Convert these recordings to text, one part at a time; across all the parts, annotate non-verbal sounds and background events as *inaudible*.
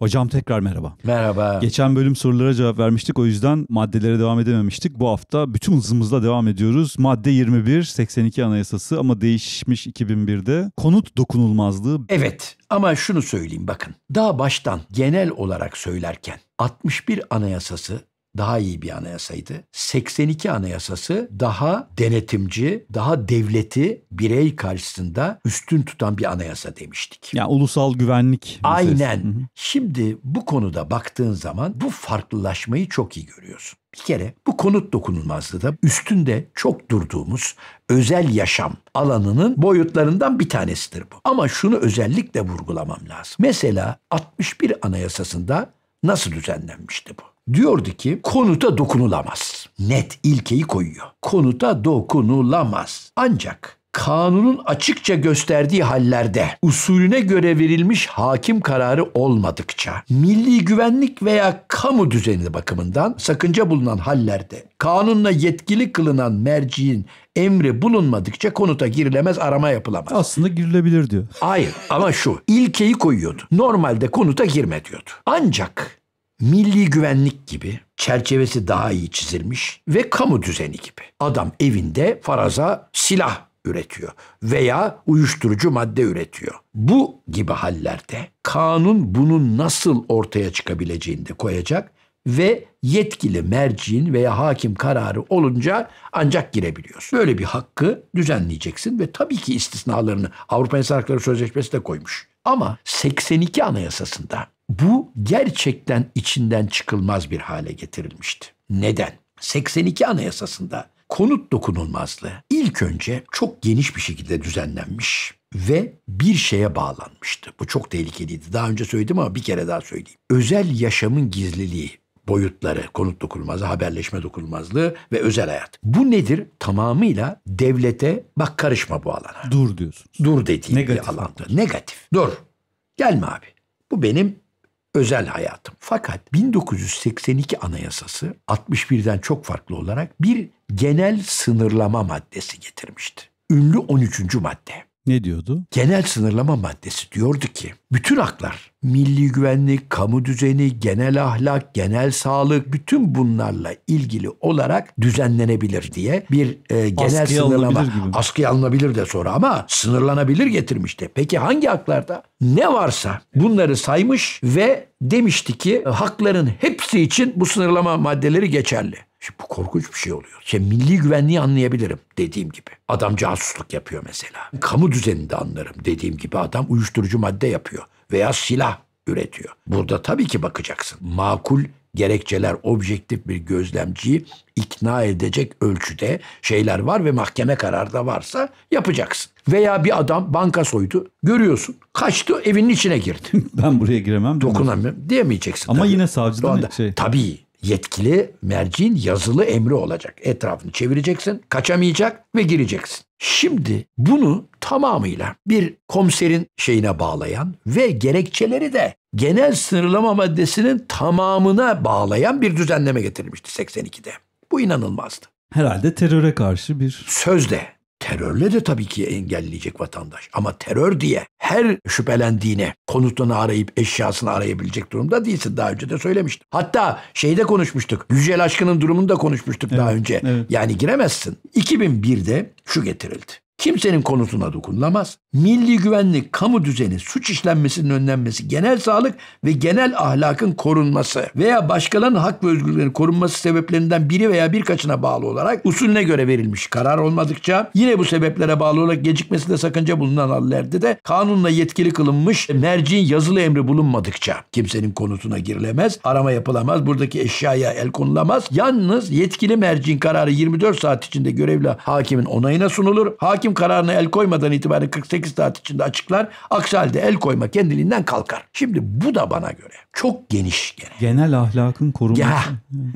Hocam tekrar merhaba. Merhaba. Geçen bölüm sorulara cevap vermiştik. O yüzden maddelere devam edememiştik. Bu hafta bütün hızımızla devam ediyoruz. Madde 21, 82 Anayasası ama değişmiş 2001'de. Konut dokunulmazlığı. Evet ama şunu söyleyeyim bakın. Daha baştan genel olarak söylerken 61 Anayasası daha iyi bir anayasaydı. 82 anayasası daha denetimci, daha devleti birey karşısında üstün tutan bir anayasa demiştik. Yani ulusal güvenlik. Aynen. Hı hı. Şimdi bu konuda baktığın zaman bu farklılaşmayı çok iyi görüyorsun. Bir kere bu konut dokunulmazlığı da üstünde çok durduğumuz özel yaşam alanının boyutlarından bir tanesidir bu. Ama şunu özellikle vurgulamam lazım. Mesela 61 anayasasında nasıl düzenlenmişti bu? Diyordu ki konuta dokunulamaz. Net ilkeyi koyuyor. Konuta dokunulamaz. Ancak kanunun açıkça gösterdiği hallerde usulüne göre verilmiş hakim kararı olmadıkça milli güvenlik veya kamu düzeni bakımından sakınca bulunan hallerde kanunla yetkili kılınan merciğin emri bulunmadıkça konuta girilemez, arama yapılamaz. Aslında girilebilir diyor. Hayır ama şu ilkeyi koyuyordu. Normalde konuta girme diyordu. Ancak milli güvenlik gibi çerçevesi daha iyi çizilmiş ve kamu düzeni gibi. Adam evinde faraza silah üretiyor veya uyuşturucu madde üretiyor. Bu gibi hallerde kanun bunun nasıl ortaya çıkabileceğini de koyacak ve yetkili merciğin veya hakim kararı olunca ancak girebiliyorsun. Böyle bir hakkı düzenleyeceksin ve tabii ki istisnalarını Avrupa İnsan Hakları Sözleşmesi de koymuş. Ama 82 Anayasasında bu gerçekten içinden çıkılmaz bir hale getirilmişti. Neden? 82 Anayasası'nda konut dokunulmazlığı ilk önce çok geniş bir şekilde düzenlenmiş ve bir şeye bağlanmıştı. Bu çok tehlikeliydi. Daha önce söyledim ama bir kere daha söyleyeyim. Özel yaşamın gizliliği boyutları, konut dokunulmazlığı, haberleşme dokunulmazlığı ve özel hayat. Bu nedir? Tamamıyla devlete bak karışma bu alana. Dur diyorsunuz. Dur dediğim Negatif. bir alanda. Negatif. Dur. Gelme abi. Bu benim özel hayatım. Fakat 1982 Anayasası 61'den çok farklı olarak bir genel sınırlama maddesi getirmişti. Ünlü 13. madde. Ne diyordu? Genel sınırlama maddesi diyordu ki bütün haklar milli güvenlik, kamu düzeni, genel ahlak, genel sağlık bütün bunlarla ilgili olarak düzenlenebilir diye bir e, genel askıya sınırlama gibi. askıya alınabilir de sonra ama sınırlanabilir getirmişti. Peki hangi haklarda? Ne varsa bunları saymış ve demişti ki hakların hepsi için bu sınırlama maddeleri geçerli. Şimdi bu korkunç bir şey oluyor. Şimdi milli güvenliği anlayabilirim dediğim gibi. Adam casusluk yapıyor mesela. Kamu düzenini de anlarım dediğim gibi. Adam uyuşturucu madde yapıyor veya silah üretiyor. Burada tabii ki bakacaksın. Makul gerekçeler, objektif bir gözlemciyi ikna edecek ölçüde şeyler var ve mahkeme da varsa yapacaksın. Veya bir adam banka soydu, görüyorsun, kaçtı evinin içine girdi. *laughs* ben buraya giremem. Dokunamıyorum diyemeyeceksin. Ama tabii. yine savcı anda, şey. Tabii yetkili mercin yazılı emri olacak. Etrafını çevireceksin, kaçamayacak ve gireceksin. Şimdi bunu tamamıyla bir komiserin şeyine bağlayan ve gerekçeleri de genel sınırlama maddesinin tamamına bağlayan bir düzenleme getirilmişti 82'de. Bu inanılmazdı. Herhalde teröre karşı bir... Sözde terörle de tabii ki engelleyecek vatandaş. Ama terör diye her şüphelendiğine konutunu arayıp eşyasını arayabilecek durumda değilsin. Daha önce de söylemiştim. Hatta şeyde konuşmuştuk. Yücel Aşkın'ın durumunu da konuşmuştuk evet, daha önce. Evet. Yani giremezsin. 2001'de şu getirildi. Kimsenin konutuna dokunulamaz milli güvenlik, kamu düzeni, suç işlenmesinin önlenmesi, genel sağlık ve genel ahlakın korunması veya başkalarının hak ve özgürlüklerinin korunması sebeplerinden biri veya birkaçına bağlı olarak usulüne göre verilmiş karar olmadıkça yine bu sebeplere bağlı olarak gecikmesinde sakınca bulunan hallerde de kanunla yetkili kılınmış merciğin yazılı emri bulunmadıkça kimsenin konutuna girilemez, arama yapılamaz, buradaki eşyaya el konulamaz. Yalnız yetkili merciğin kararı 24 saat içinde görevli hakimin onayına sunulur. Hakim kararına el koymadan itibaren 48 48 saat içinde açıklar. Aksi halde el koyma kendiliğinden kalkar. Şimdi bu da bana göre çok geniş gene. Genel ahlakın korunması. Ya,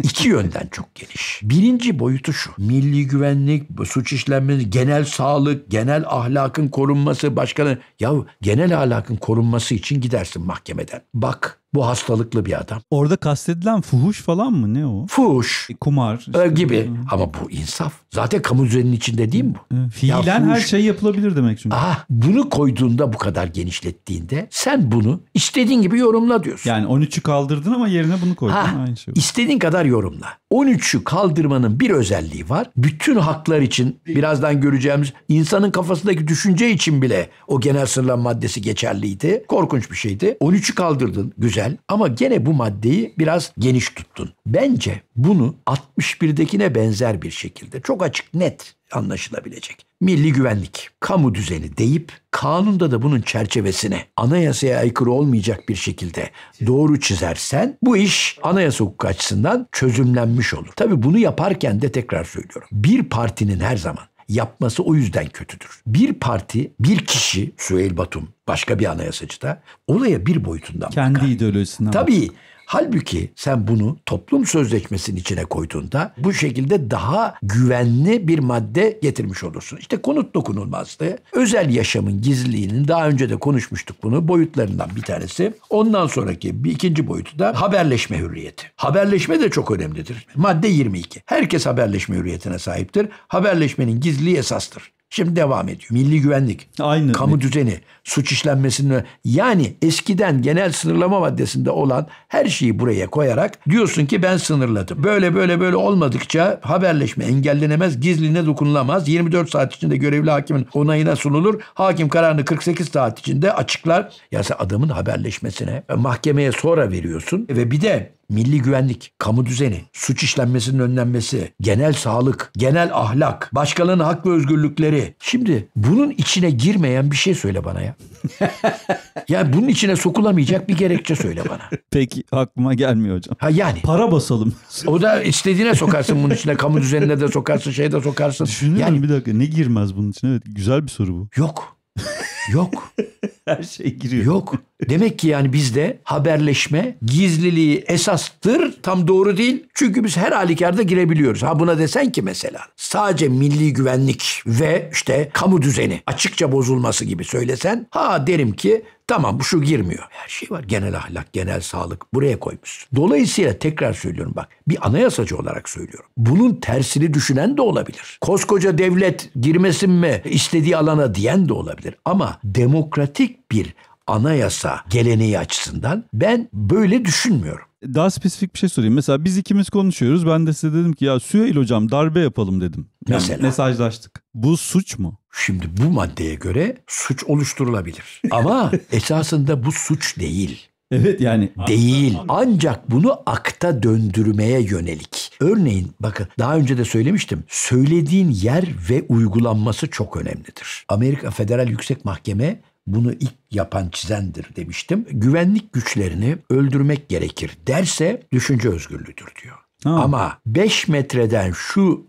iki yönden çok geniş. Birinci boyutu şu. Milli güvenlik, suç işlenmesi, genel sağlık, genel ahlakın korunması, başkanı. Ya genel ahlakın korunması için gidersin mahkemeden. Bak bu hastalıklı bir adam. Orada kastedilen fuhuş falan mı ne o? Fuhuş. E, kumar. E, işte. gibi. Hmm. Ama bu insaf. Zaten kamu düzeninin içinde değil mi bu? E, fiilen ya, her şey yapılabilir demek çünkü. Aha, bunu koyduğunda bu kadar genişlettiğinde sen bunu istediğin gibi yorumla diyorsun. Yani 13'ü kaldırdın ama yerine bunu koydun. Ha, Aynı şey. İstediğin kadar yorumla. 13'ü kaldırmanın bir özelliği var. Bütün haklar için birazdan göreceğimiz insanın kafasındaki düşünce için bile o genel sınırlar maddesi geçerliydi. Korkunç bir şeydi. 13'ü kaldırdın. Güzel güzel ama gene bu maddeyi biraz geniş tuttun. Bence bunu 61'dekine benzer bir şekilde çok açık net anlaşılabilecek. Milli güvenlik, kamu düzeni deyip kanunda da bunun çerçevesine anayasaya aykırı olmayacak bir şekilde doğru çizersen bu iş anayasa hukuku açısından çözümlenmiş olur. Tabii bunu yaparken de tekrar söylüyorum. Bir partinin her zaman yapması o yüzden kötüdür. Bir parti, bir kişi Süheyl Batum başka bir anayasacı da olaya bir boyutundan Kendi bakar. Kendi ideolojisinden Tabii. Bakar. Halbuki sen bunu toplum sözleşmesinin içine koyduğunda bu şekilde daha güvenli bir madde getirmiş olursun. İşte konut dokunulmazlığı, özel yaşamın gizliliğinin daha önce de konuşmuştuk bunu boyutlarından bir tanesi. Ondan sonraki bir ikinci boyutu da haberleşme hürriyeti. Haberleşme de çok önemlidir. Madde 22. Herkes haberleşme hürriyetine sahiptir. Haberleşmenin gizliliği esastır. Şimdi devam ediyor. Milli güvenlik, Aynı kamu mi? düzeni, suç işlenmesinin yani eskiden genel sınırlama maddesinde olan her şeyi buraya koyarak diyorsun ki ben sınırladım. Böyle böyle böyle olmadıkça haberleşme engellenemez, gizline dokunulamaz. 24 saat içinde görevli hakimin onayına sunulur. Hakim kararını 48 saat içinde açıklar. Ya sen adamın haberleşmesine e, mahkemeye sonra veriyorsun e, ve bir de milli güvenlik, kamu düzeni, suç işlenmesinin önlenmesi, genel sağlık, genel ahlak, başkalarının hak ve özgürlükleri. Şimdi bunun içine girmeyen bir şey söyle bana ya. *laughs* yani bunun içine sokulamayacak bir gerekçe söyle bana. Peki aklıma gelmiyor hocam. Ha yani. Para basalım. o da istediğine sokarsın bunun içine. Kamu düzenine de sokarsın, şeye de sokarsın. Düşünüyorum yani, bir dakika ne girmez bunun içine? Evet, güzel bir soru bu. Yok. Yok. *laughs* Her şey giriyor. Yok. Demek ki yani bizde haberleşme gizliliği esastır. Tam doğru değil. Çünkü biz her halükarda girebiliyoruz. Ha buna desen ki mesela sadece milli güvenlik ve işte kamu düzeni açıkça bozulması gibi söylesen ha derim ki Tamam bu şu girmiyor. Her şey var. Genel ahlak, genel sağlık buraya koymuş. Dolayısıyla tekrar söylüyorum bak. Bir anayasacı olarak söylüyorum. Bunun tersini düşünen de olabilir. Koskoca devlet girmesin mi istediği alana diyen de olabilir. Ama demokratik bir anayasa geleneği açısından ben böyle düşünmüyorum daha spesifik bir şey sorayım. Mesela biz ikimiz konuşuyoruz. Ben de size dedim ki ya Süheyl hocam darbe yapalım dedim. Mesela. Mesajlaştık. Bu suç mu? Şimdi bu maddeye göre suç oluşturulabilir. Ama *laughs* esasında bu suç değil. Evet yani. Değil. Ancak bunu akta döndürmeye yönelik. Örneğin bakın daha önce de söylemiştim. Söylediğin yer ve uygulanması çok önemlidir. Amerika Federal Yüksek Mahkeme bunu ilk yapan çizendir demiştim. Güvenlik güçlerini öldürmek gerekir derse düşünce özgürlüğüdür diyor. Ha. Ama 5 metreden şu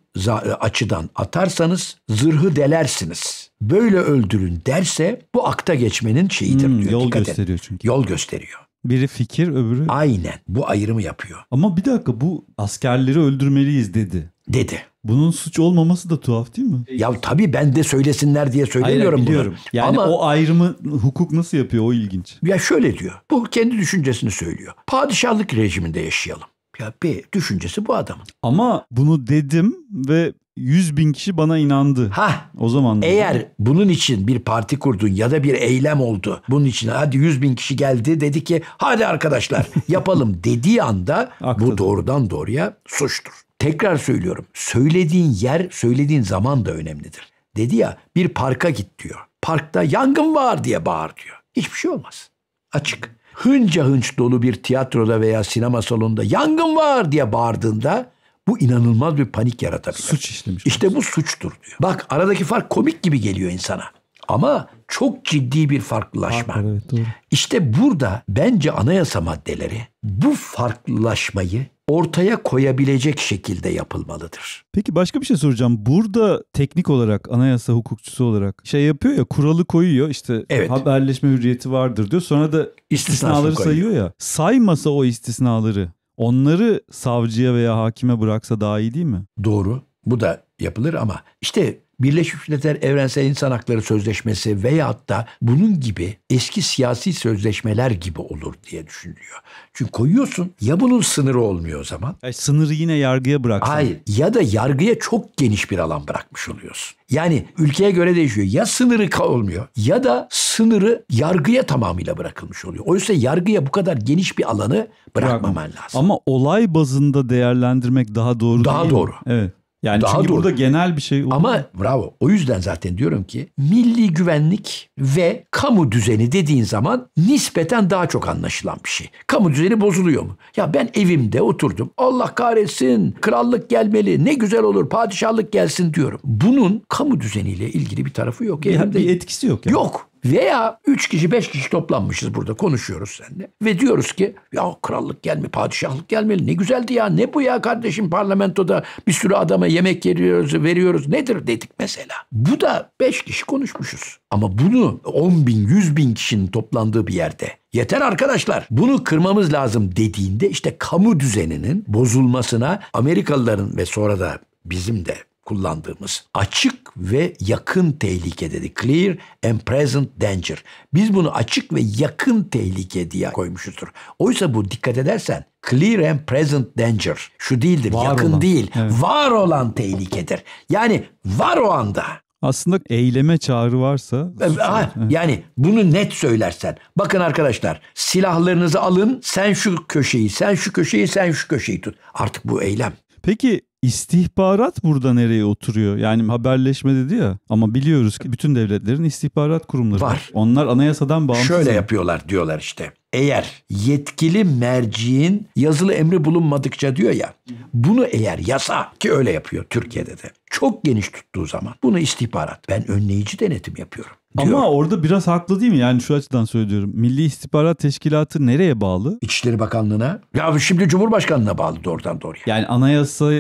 açıdan atarsanız zırhı delersiniz. Böyle öldürün derse bu akta geçmenin şeyidir hmm, diyor. Yol Dikkat gösteriyor edin. çünkü. Yol gösteriyor. Biri fikir öbürü... Aynen bu ayrımı yapıyor. Ama bir dakika bu askerleri öldürmeliyiz dedi dedi. Bunun suç olmaması da tuhaf değil mi? Ya tabii ben de söylesinler diye söylemiyorum Hayır, biliyorum. bunu. Yani Ama, o ayrımı hukuk nasıl yapıyor o ilginç. Ya şöyle diyor. Bu kendi düşüncesini söylüyor. Padişahlık rejiminde yaşayalım. Ya bir düşüncesi bu adamın. Ama bunu dedim ve 100 bin kişi bana inandı. Ha. O zaman. Eğer da. bunun için bir parti kurdun ya da bir eylem oldu. Bunun için hadi 100 bin kişi geldi dedi ki hadi arkadaşlar yapalım *laughs* dediği anda bu doğrudan doğruya suçtur. Tekrar söylüyorum. Söylediğin yer, söylediğin zaman da önemlidir. Dedi ya bir parka git diyor. Parkta yangın var diye bağır diyor. Hiçbir şey olmaz. Açık. Hınca hınç dolu bir tiyatroda veya sinema salonunda yangın var diye bağırdığında bu inanılmaz bir panik yaratabilir. Suç işlemiş. İşte bu suçtur diyor. Bak aradaki fark komik gibi geliyor insana. Ama çok ciddi bir farklılaşma. Farklı, evet, doğru. İşte burada bence anayasa maddeleri bu farklılaşmayı ortaya koyabilecek şekilde yapılmalıdır. Peki başka bir şey soracağım. Burada teknik olarak anayasa hukukçusu olarak şey yapıyor ya kuralı koyuyor işte evet. haberleşme hürriyeti vardır diyor. Sonra da istisnaları sayıyor ya. Saymasa o istisnaları onları savcıya veya hakime bıraksa daha iyi değil mi? Doğru. Bu da yapılır ama işte Birleşmiş Milletler Evrensel İnsan Hakları Sözleşmesi veya hatta bunun gibi eski siyasi sözleşmeler gibi olur diye düşünülüyor. Çünkü koyuyorsun ya bunun sınırı olmuyor o zaman. Yani sınırı yine yargıya bıraksan. Hayır ya da yargıya çok geniş bir alan bırakmış oluyorsun. Yani ülkeye göre değişiyor. Ya sınırı olmuyor ya da sınırı yargıya tamamıyla bırakılmış oluyor. Oysa yargıya bu kadar geniş bir alanı bırakmaman lazım. Ama olay bazında değerlendirmek daha doğru daha değil Daha doğru. Mi? Evet. Yani Daha çünkü doğru. burada genel bir şey Ama bravo. O yüzden zaten diyorum ki milli güvenlik ve kamu düzeni dediğin zaman nispeten daha çok anlaşılan bir şey. Kamu düzeni bozuluyor mu? Ya ben evimde oturdum. Allah kahretsin. Krallık gelmeli. Ne güzel olur. Padişahlık gelsin diyorum. Bunun kamu düzeniyle ilgili bir tarafı yok. Ya, bir etkisi yok. Yani. Yok. Veya 3 kişi 5 kişi toplanmışız burada konuşuyoruz seninle. Ve diyoruz ki ya krallık gelme, padişahlık gelmeli. Ne güzeldi ya. Ne bu ya kardeşim parlamentoda bir sürü adama yemek veriyoruz, veriyoruz. Nedir dedik mesela. Bu da 5 kişi konuşmuşuz. Ama bunu 10 bin, 100 bin kişinin toplandığı bir yerde Yeter arkadaşlar bunu kırmamız lazım dediğinde işte kamu düzeninin bozulmasına Amerikalıların ve sonra da bizim de kullandığımız açık ve yakın tehlike dedi. Clear and present danger. Biz bunu açık ve yakın tehlike diye koymuşuzdur. Oysa bu dikkat edersen clear and present danger şu değildir. Var yakın olan. değil. Evet. Var olan tehlikedir. Yani var o anda. Aslında eyleme çağrı varsa... Ee, ha, yani bunu net söylersen. Bakın arkadaşlar silahlarınızı alın sen şu köşeyi, sen şu köşeyi, sen şu köşeyi tut. Artık bu eylem. Peki İstihbarat burada nereye oturuyor? Yani haberleşme dedi ya ama biliyoruz ki bütün devletlerin istihbarat kurumları var. var. Onlar anayasadan bağımsız. Şöyle yapıyorlar diyorlar işte. Eğer yetkili merciğin yazılı emri bulunmadıkça diyor ya. Bunu eğer yasa ki öyle yapıyor Türkiye'de de. Çok geniş tuttuğu zaman bunu istihbarat. Ben önleyici denetim yapıyorum. Diyor. Ama orada biraz haklı değil mi? Yani şu açıdan söylüyorum. Milli İstihbarat Teşkilatı nereye bağlı? İçişleri Bakanlığı'na. Ya şimdi Cumhurbaşkanlığı'na bağlı doğrudan doğruya. Yani anayasa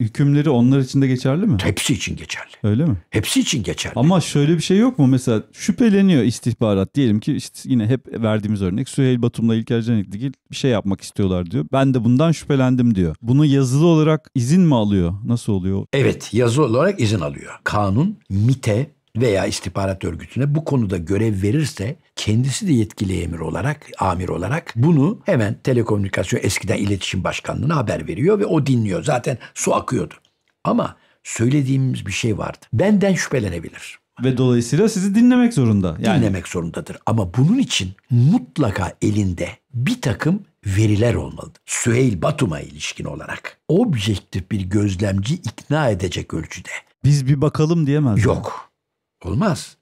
hükümleri onlar için de geçerli mi? Hepsi için geçerli. Öyle mi? Hepsi için geçerli. Ama şöyle bir şey yok mu? Mesela şüpheleniyor istihbarat. Diyelim ki işte yine hep verdiğimiz örnek Süheyl Batum'la İlker Canik'le bir şey yapmak istiyorlar diyor. Ben de bundan şüphelendim diyor. Bunu yazılı olarak izin mi alıyor? Nasıl oluyor? Evet yazılı olarak izin alıyor. Kanun MIT'e veya istihbarat örgütüne bu konuda görev verirse kendisi de yetkili emir olarak, amir olarak bunu hemen telekomünikasyon eskiden iletişim başkanlığına haber veriyor ve o dinliyor. Zaten su akıyordu. Ama söylediğimiz bir şey vardı. Benden şüphelenebilir. Ve dolayısıyla sizi dinlemek zorunda. Yani. Dinlemek zorundadır. Ama bunun için mutlaka elinde bir takım veriler olmalı Süheyl Batum'a ilişkin olarak. Objektif bir gözlemci ikna edecek ölçüde. Biz bir bakalım diyemez. Yok. Yani. Olmaz.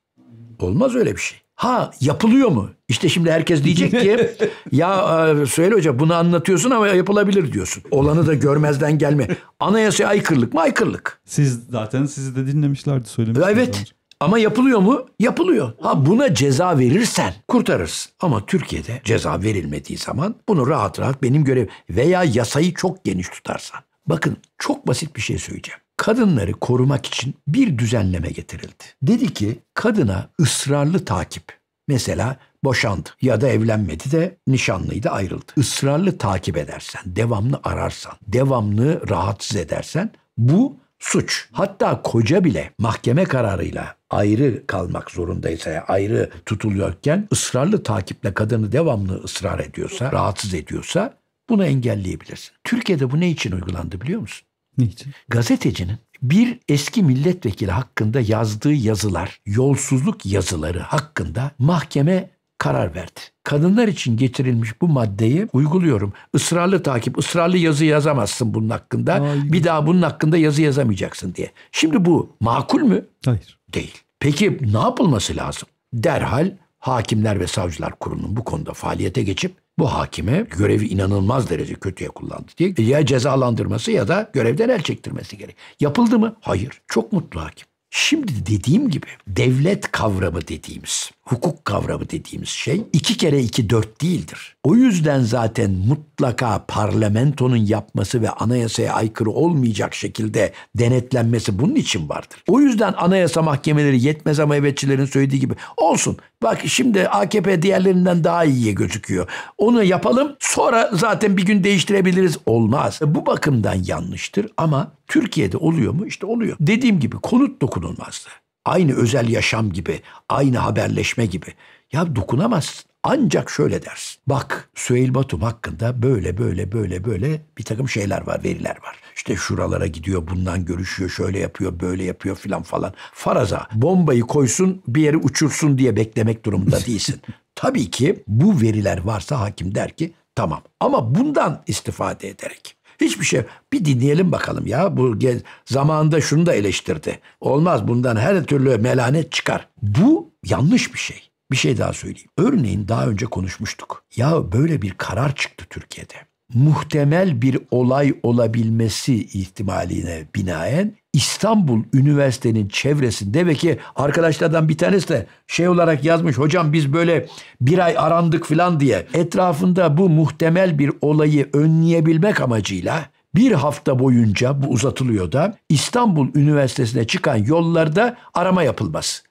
Olmaz öyle bir şey. Ha yapılıyor mu? İşte şimdi herkes diyecek ki *laughs* ya e, söyle hoca bunu anlatıyorsun ama yapılabilir diyorsun. Olanı da görmezden gelme. Anayasaya aykırılık mı? Aykırılık. Siz zaten sizi de dinlemişlerdi söylemişlerdi. Evet. Ama yapılıyor mu? Yapılıyor. Ha buna ceza verirsen kurtarırsın. Ama Türkiye'de ceza verilmediği zaman bunu rahat rahat benim görev veya yasayı çok geniş tutarsan. Bakın çok basit bir şey söyleyeceğim kadınları korumak için bir düzenleme getirildi. Dedi ki kadına ısrarlı takip. Mesela boşandı ya da evlenmedi de nişanlıydı ayrıldı. Israrlı takip edersen, devamlı ararsan, devamlı rahatsız edersen bu suç. Hatta koca bile mahkeme kararıyla ayrı kalmak zorundaysa, ayrı tutuluyorken ısrarlı takiple kadını devamlı ısrar ediyorsa, rahatsız ediyorsa bunu engelleyebilirsin. Türkiye'de bu ne için uygulandı biliyor musun? Niçin? Gazetecinin bir eski milletvekili hakkında yazdığı yazılar, yolsuzluk yazıları hakkında mahkeme karar verdi. Kadınlar için getirilmiş bu maddeyi uyguluyorum. Israrlı takip, ısrarlı yazı yazamazsın bunun hakkında. Hayır. Bir daha bunun hakkında yazı yazamayacaksın diye. Şimdi bu makul mü? Hayır. Değil. Peki ne yapılması lazım? Derhal Hakimler ve Savcılar Kurulu'nun bu konuda faaliyete geçip bu hakime görevi inanılmaz derece kötüye kullandı diye ya cezalandırması ya da görevden el çektirmesi gerek. Yapıldı mı? Hayır. Çok mutlu hakim. Şimdi dediğim gibi devlet kavramı dediğimiz hukuk kavramı dediğimiz şey iki kere iki dört değildir. O yüzden zaten mutlaka parlamentonun yapması ve anayasaya aykırı olmayacak şekilde denetlenmesi bunun için vardır. O yüzden anayasa mahkemeleri yetmez ama evetçilerin söylediği gibi olsun. Bak şimdi AKP diğerlerinden daha iyiye gözüküyor. Onu yapalım sonra zaten bir gün değiştirebiliriz. Olmaz. Bu bakımdan yanlıştır ama Türkiye'de oluyor mu? İşte oluyor. Dediğim gibi konut dokunulmazdı. Aynı özel yaşam gibi, aynı haberleşme gibi. Ya dokunamazsın. Ancak şöyle dersin. Bak Süheyl Batum hakkında böyle böyle böyle böyle bir takım şeyler var, veriler var. İşte şuralara gidiyor, bundan görüşüyor, şöyle yapıyor, böyle yapıyor filan falan. Faraza bombayı koysun bir yeri uçursun diye beklemek durumunda *laughs* değilsin. Tabii ki bu veriler varsa hakim der ki tamam ama bundan istifade ederek Hiçbir şey. Bir dinleyelim bakalım ya. Bu zamanında şunu da eleştirdi. Olmaz bundan her türlü melanet çıkar. Bu yanlış bir şey. Bir şey daha söyleyeyim. Örneğin daha önce konuşmuştuk. Ya böyle bir karar çıktı Türkiye'de muhtemel bir olay olabilmesi ihtimaline binaen İstanbul Üniversitesi'nin çevresinde ve ki arkadaşlardan bir tanesi de şey olarak yazmış hocam biz böyle bir ay arandık filan diye etrafında bu muhtemel bir olayı önleyebilmek amacıyla bir hafta boyunca bu uzatılıyor da İstanbul Üniversitesi'ne çıkan yollarda arama yapılmaz.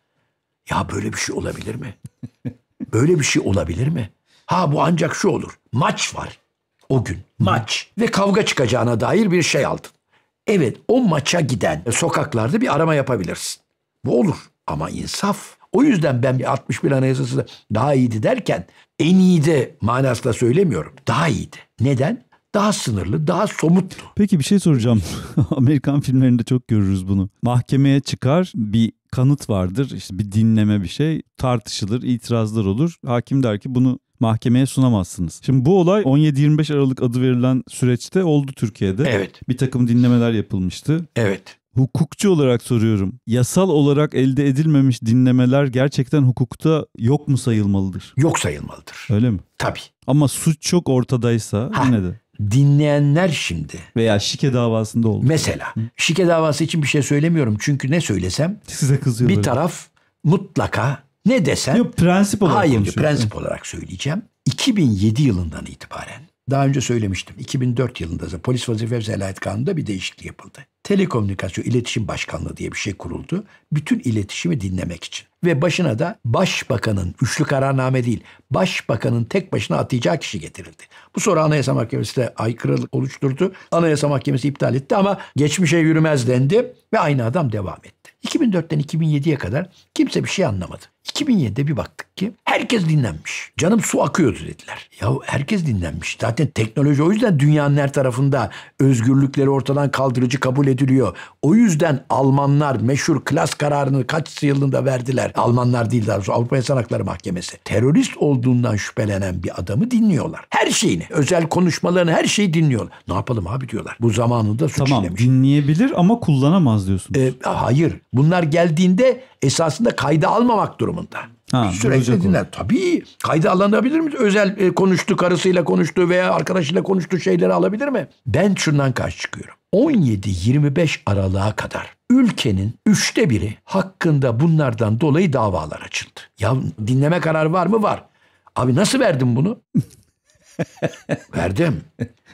Ya böyle bir şey olabilir mi? *laughs* Böyle bir şey olabilir mi? Ha bu ancak şu olur. Maç var o gün. Maç ve kavga çıkacağına dair bir şey aldın. Evet o maça giden sokaklarda bir arama yapabilirsin. Bu olur ama insaf. O yüzden ben 61 Anayasası da daha iyiydi derken en iyi de manasla söylemiyorum. Daha iyiydi. Neden? daha sınırlı, daha somuttu. Peki bir şey soracağım. *laughs* Amerikan filmlerinde çok görürüz bunu. Mahkemeye çıkar bir kanıt vardır. İşte bir dinleme bir şey tartışılır, itirazlar olur. Hakim der ki bunu mahkemeye sunamazsınız. Şimdi bu olay 17-25 Aralık adı verilen süreçte oldu Türkiye'de. Evet. Bir takım dinlemeler yapılmıştı. Evet. Hukukçu olarak soruyorum. Yasal olarak elde edilmemiş dinlemeler gerçekten hukukta yok mu sayılmalıdır? Yok sayılmalıdır. Öyle mi? Tabii. Ama suç çok ortadaysa ha. yine de dinleyenler şimdi. Veya şike davasında oldu. Mesela Hı? şike davası için bir şey söylemiyorum. Çünkü ne söylesem Size kızıyor bir taraf mutlaka ne desen... Yok prensip olarak Hayır prensip olarak söyleyeceğim. 2007 yılından itibaren daha önce söylemiştim. 2004 yılında da polis vazife velayet kanununda bir değişiklik yapıldı. Telekomünikasyon İletişim Başkanlığı diye bir şey kuruldu. Bütün iletişimi dinlemek için. Ve başına da başbakanın, üçlü kararname değil, başbakanın tek başına atayacağı kişi getirildi. Bu soru Anayasa Mahkemesi de aykırılık oluşturdu. Anayasa Mahkemesi iptal etti ama geçmişe yürümez dendi ve aynı adam devam etti. 2004'ten 2007'ye kadar kimse bir şey anlamadı. 2007'de bir baktık ki herkes dinlenmiş. Canım su akıyordu dediler. Ya herkes dinlenmiş. Zaten teknoloji o yüzden dünyanın her tarafında özgürlükleri ortadan kaldırıcı kabul ediliyor. O yüzden Almanlar meşhur klas kararını kaç yılında verdiler. Almanlar değil daha doğrusu Avrupa İnsan Hakları Mahkemesi. Terörist olduğundan şüphelenen bir adamı dinliyorlar. Her şeyini, özel konuşmalarını her şeyi dinliyorlar. Ne yapalım abi diyorlar. Bu zamanında suç tamam, dinleyebilir ama kullanamaz diyorsunuz. Ee, hayır. Bunlar geldiğinde esasında kayda almamak durumunda. Ha, Sürekli dinler. Olur. Tabii kaydı alınabilir mi? Özel e, konuştu, karısıyla konuştu veya arkadaşıyla konuştu şeyleri alabilir mi? Ben şundan karşı çıkıyorum. 17-25 aralığa kadar ülkenin üçte biri hakkında bunlardan dolayı davalar açıldı. Ya dinleme kararı var mı? Var. Abi nasıl verdim bunu? *laughs* Verdim.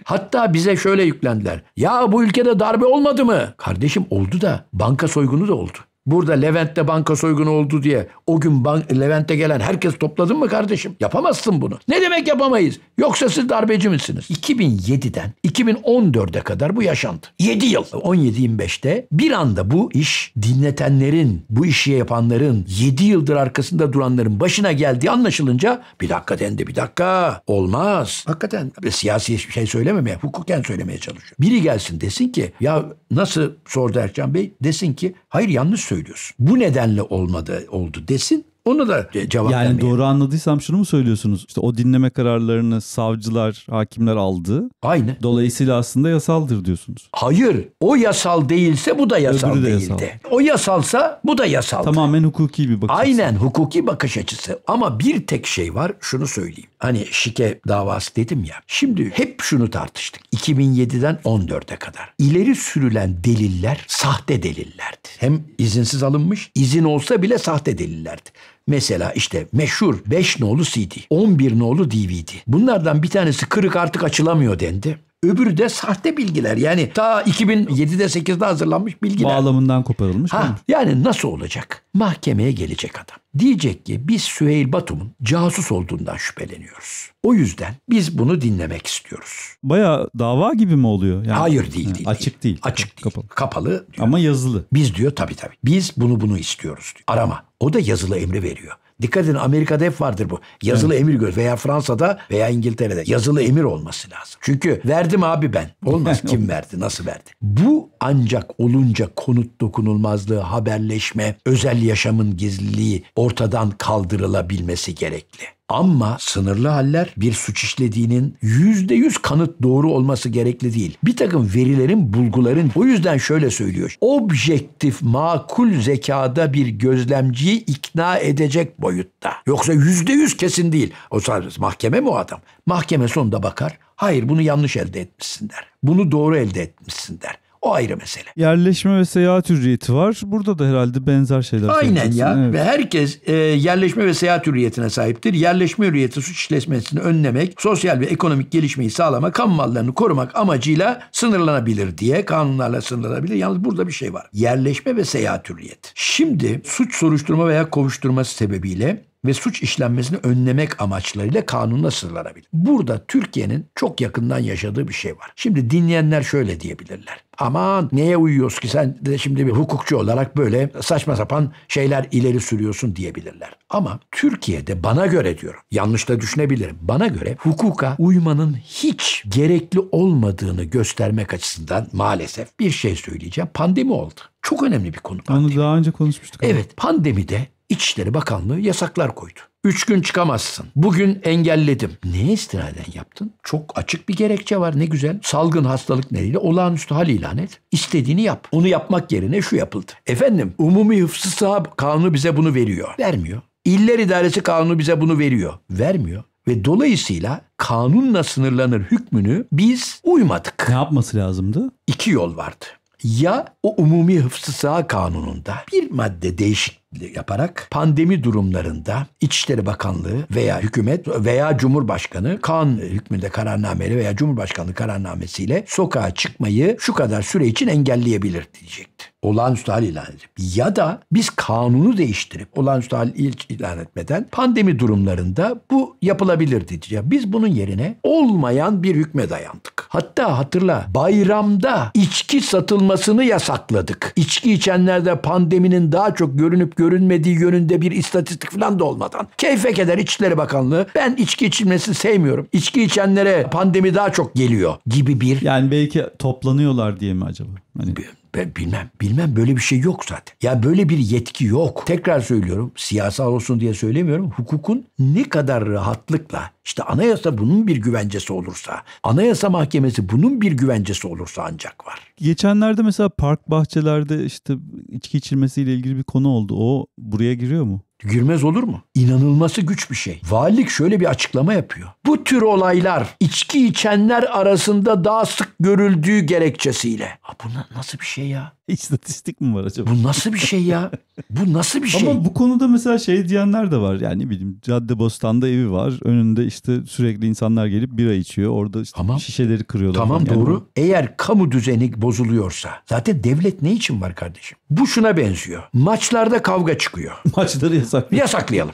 Hatta bize şöyle yüklendiler. Ya bu ülkede darbe olmadı mı? Kardeşim oldu da banka soygunu da oldu. Burada Levent'te banka soygunu oldu diye o gün Levent'te gelen herkes topladın mı kardeşim? Yapamazsın bunu. Ne demek yapamayız? Yoksa siz darbeci misiniz? 2007'den 2014'e kadar bu yaşandı. 7 yıl. 17-25'te bir anda bu iş dinletenlerin, bu işi yapanların, 7 yıldır arkasında duranların başına geldiği anlaşılınca bir dakika dendi bir dakika. Olmaz. Hakikaten siyasi hiçbir şey söylememeye, hukuken söylemeye çalışıyor. Biri gelsin desin ki ya nasıl sordu Erkan Bey? Desin ki hayır yanlış söylüyorsun. Bu nedenle olmadı oldu desin. Onu da cevap Yani vermeyeyim. doğru anladıysam şunu mu söylüyorsunuz? İşte o dinleme kararlarını savcılar, hakimler aldı. Aynı. Dolayısıyla aslında yasaldır diyorsunuz. Hayır. O yasal değilse bu da yasal Öbürü de değildi. Yasal. O yasalsa bu da yasal. Tamamen hukuki bir bakış açısı. Aynen hukuki bakış açısı. Ama bir tek şey var şunu söyleyeyim. Hani şike davası dedim ya. Şimdi hep şunu tartıştık. 2007'den 14'e kadar. İleri sürülen deliller sahte delillerdi. Hem izinsiz alınmış, izin olsa bile sahte delillerdi. Mesela işte meşhur 5 nolu CD, 11 nolu DVD. Bunlardan bir tanesi kırık artık açılamıyor dendi. Öbürü de sahte bilgiler. Yani ta 2007'de 8'de hazırlanmış bilgiler. Bağlamından koparılmış. Ha, yani nasıl olacak? Mahkemeye gelecek adam. Diyecek ki biz Süheyl Batum'un casus olduğundan şüpheleniyoruz. O yüzden biz bunu dinlemek istiyoruz. Baya dava gibi mi oluyor? Yani, Hayır değil, yani, değil. Açık değil. Açık değil. Kapalı. Kapalı diyor. Ama yazılı. Biz diyor tabii tabii. Biz bunu bunu istiyoruz diyor. Arama. O da yazılı emri veriyor. Dikkat edin Amerika'da hep vardır bu. Yazılı evet. emir gör veya Fransa'da veya İngiltere'de yazılı emir olması lazım. Çünkü verdim abi ben. Olmaz *laughs* kim verdi, nasıl verdi? Bu ancak olunca konut dokunulmazlığı, haberleşme, özel yaşamın gizliliği ortadan kaldırılabilmesi gerekli. Ama sınırlı haller bir suç işlediğinin yüzde yüz kanıt doğru olması gerekli değil. Bir takım verilerin, bulguların o yüzden şöyle söylüyor. Objektif, makul zekada bir gözlemciyi ikna edecek boyutta. Yoksa yüzde yüz kesin değil. O sadece mahkeme mi o adam? Mahkeme sonunda bakar. Hayır bunu yanlış elde etmişsin der. Bunu doğru elde etmişsin der. O ayrı mesele. Yerleşme ve seyahat hürriyeti var. Burada da herhalde benzer şeyler. Aynen ya. Evet. Ve herkes e, yerleşme ve seyahat hürriyetine sahiptir. Yerleşme hürriyeti suç işletmesini önlemek, sosyal ve ekonomik gelişmeyi sağlamak, kamu mallarını korumak amacıyla sınırlanabilir diye kanunlarla sınırlanabilir. Yalnız burada bir şey var. Yerleşme ve seyahat hürriyeti. Şimdi suç soruşturma veya kovuşturma sebebiyle ve suç işlenmesini önlemek amaçlarıyla kanuna sırlanabilir. Burada Türkiye'nin çok yakından yaşadığı bir şey var. Şimdi dinleyenler şöyle diyebilirler. Aman neye uyuyoruz ki sen de şimdi bir hukukçu olarak böyle saçma sapan şeyler ileri sürüyorsun diyebilirler. Ama Türkiye'de bana göre diyorum. Yanlış da düşünebilirim. Bana göre hukuka uymanın hiç gerekli olmadığını göstermek açısından maalesef bir şey söyleyeceğim. Pandemi oldu. Çok önemli bir konu. Pandemi. Onu daha önce konuşmuştuk. Evet pandemide İçişleri Bakanlığı yasaklar koydu. Üç gün çıkamazsın. Bugün engelledim. Neye istinaden yaptın? Çok açık bir gerekçe var ne güzel. Salgın hastalık nedeniyle olağanüstü hal ilan et. İstediğini yap. Onu yapmak yerine şu yapıldı. Efendim umumi hıfzı sıha kanunu bize bunu veriyor. Vermiyor. İller İdaresi Kanunu bize bunu veriyor. Vermiyor. Ve dolayısıyla kanunla sınırlanır hükmünü biz uymadık. Ne yapması lazımdı? İki yol vardı. Ya o umumi hıfzı sıha kanununda bir madde değişik yaparak pandemi durumlarında İçişleri Bakanlığı veya hükümet veya Cumhurbaşkanı kan hükmünde kararnameli veya Cumhurbaşkanlığı kararnamesiyle sokağa çıkmayı şu kadar süre için engelleyebilir diyecekti. Olağanüstü hal ilan edip ya da biz kanunu değiştirip olağanüstü hal ilan etmeden pandemi durumlarında bu yapılabilir diyeceğiz. Biz bunun yerine olmayan bir hükme dayandık. Hatta hatırla bayramda içki satılmasını yasakladık. İçki içenlerde pandeminin daha çok görünüp görünmediği yönünde bir istatistik falan da olmadan. Keyfe keder İçişleri Bakanlığı. Ben içki içilmesini sevmiyorum. İçki içenlere pandemi daha çok geliyor gibi bir. Yani belki toplanıyorlar diye mi acaba? Hani... Bir ben bilmem. Bilmem böyle bir şey yok zaten. Ya böyle bir yetki yok. Tekrar söylüyorum. Siyasal olsun diye söylemiyorum. Hukukun ne kadar rahatlıkla işte anayasa bunun bir güvencesi olursa, anayasa mahkemesi bunun bir güvencesi olursa ancak var. Geçenlerde mesela park bahçelerde işte içki içilmesiyle ilgili bir konu oldu. O buraya giriyor mu? Gülmez olur mu? İnanılması güç bir şey. Valilik şöyle bir açıklama yapıyor. Bu tür olaylar içki içenler arasında daha sık görüldüğü gerekçesiyle. Ha bu nasıl bir şey ya? *laughs* İstatistik mi var acaba? Bu nasıl bir şey ya? bu nasıl bir *laughs* şey? Ama bu konuda mesela şey diyenler de var. Yani bileyim cadde bostanda evi var. Önünde işte sürekli insanlar gelip bira içiyor. Orada işte tamam. şişeleri kırıyorlar. Tamam falan. doğru. Yani... Eğer kamu düzeni bozuluyorsa zaten devlet ne için var kardeşim? Bu şuna benziyor. Maçlarda kavga çıkıyor. *laughs* Maçları Yasaklayalım. Yasaklayalım.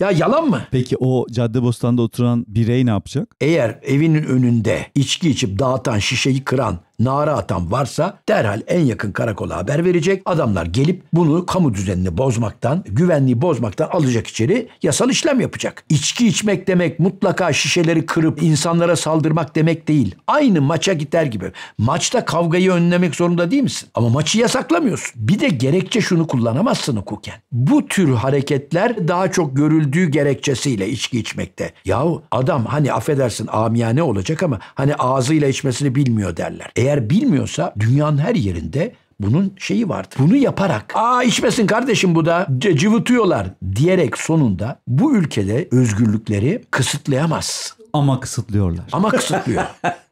ya yalan mı? Peki o cadde Caddebostan'da oturan birey ne yapacak? Eğer evinin önünde içki içip dağıtan, şişeyi kıran, nara atan varsa derhal en yakın karakola haber verecek. Adamlar gelip bunu kamu düzenini bozmaktan, güvenliği bozmaktan alacak içeri yasal işlem yapacak. İçki içmek demek mutlaka şişeleri kırıp insanlara saldırmak demek değil. Aynı maça gider gibi. Maçta kavgayı önlemek zorunda değil misin? Ama maçı yasaklamıyorsun. Bir de gerekçe şunu kullanamazsın hukuken. Bu tür hareketler daha çok görüldüğü gerekçesiyle içki içmekte. Yahu adam hani affedersin amiyane olacak ama hani ağzıyla içmesini bilmiyor derler. Eğer eğer bilmiyorsa dünyanın her yerinde bunun şeyi vardır. Bunu yaparak aa içmesin kardeşim bu da cıvıtıyorlar diyerek sonunda bu ülkede özgürlükleri kısıtlayamaz. Ama kısıtlıyorlar. Ama kısıtlıyor. *laughs*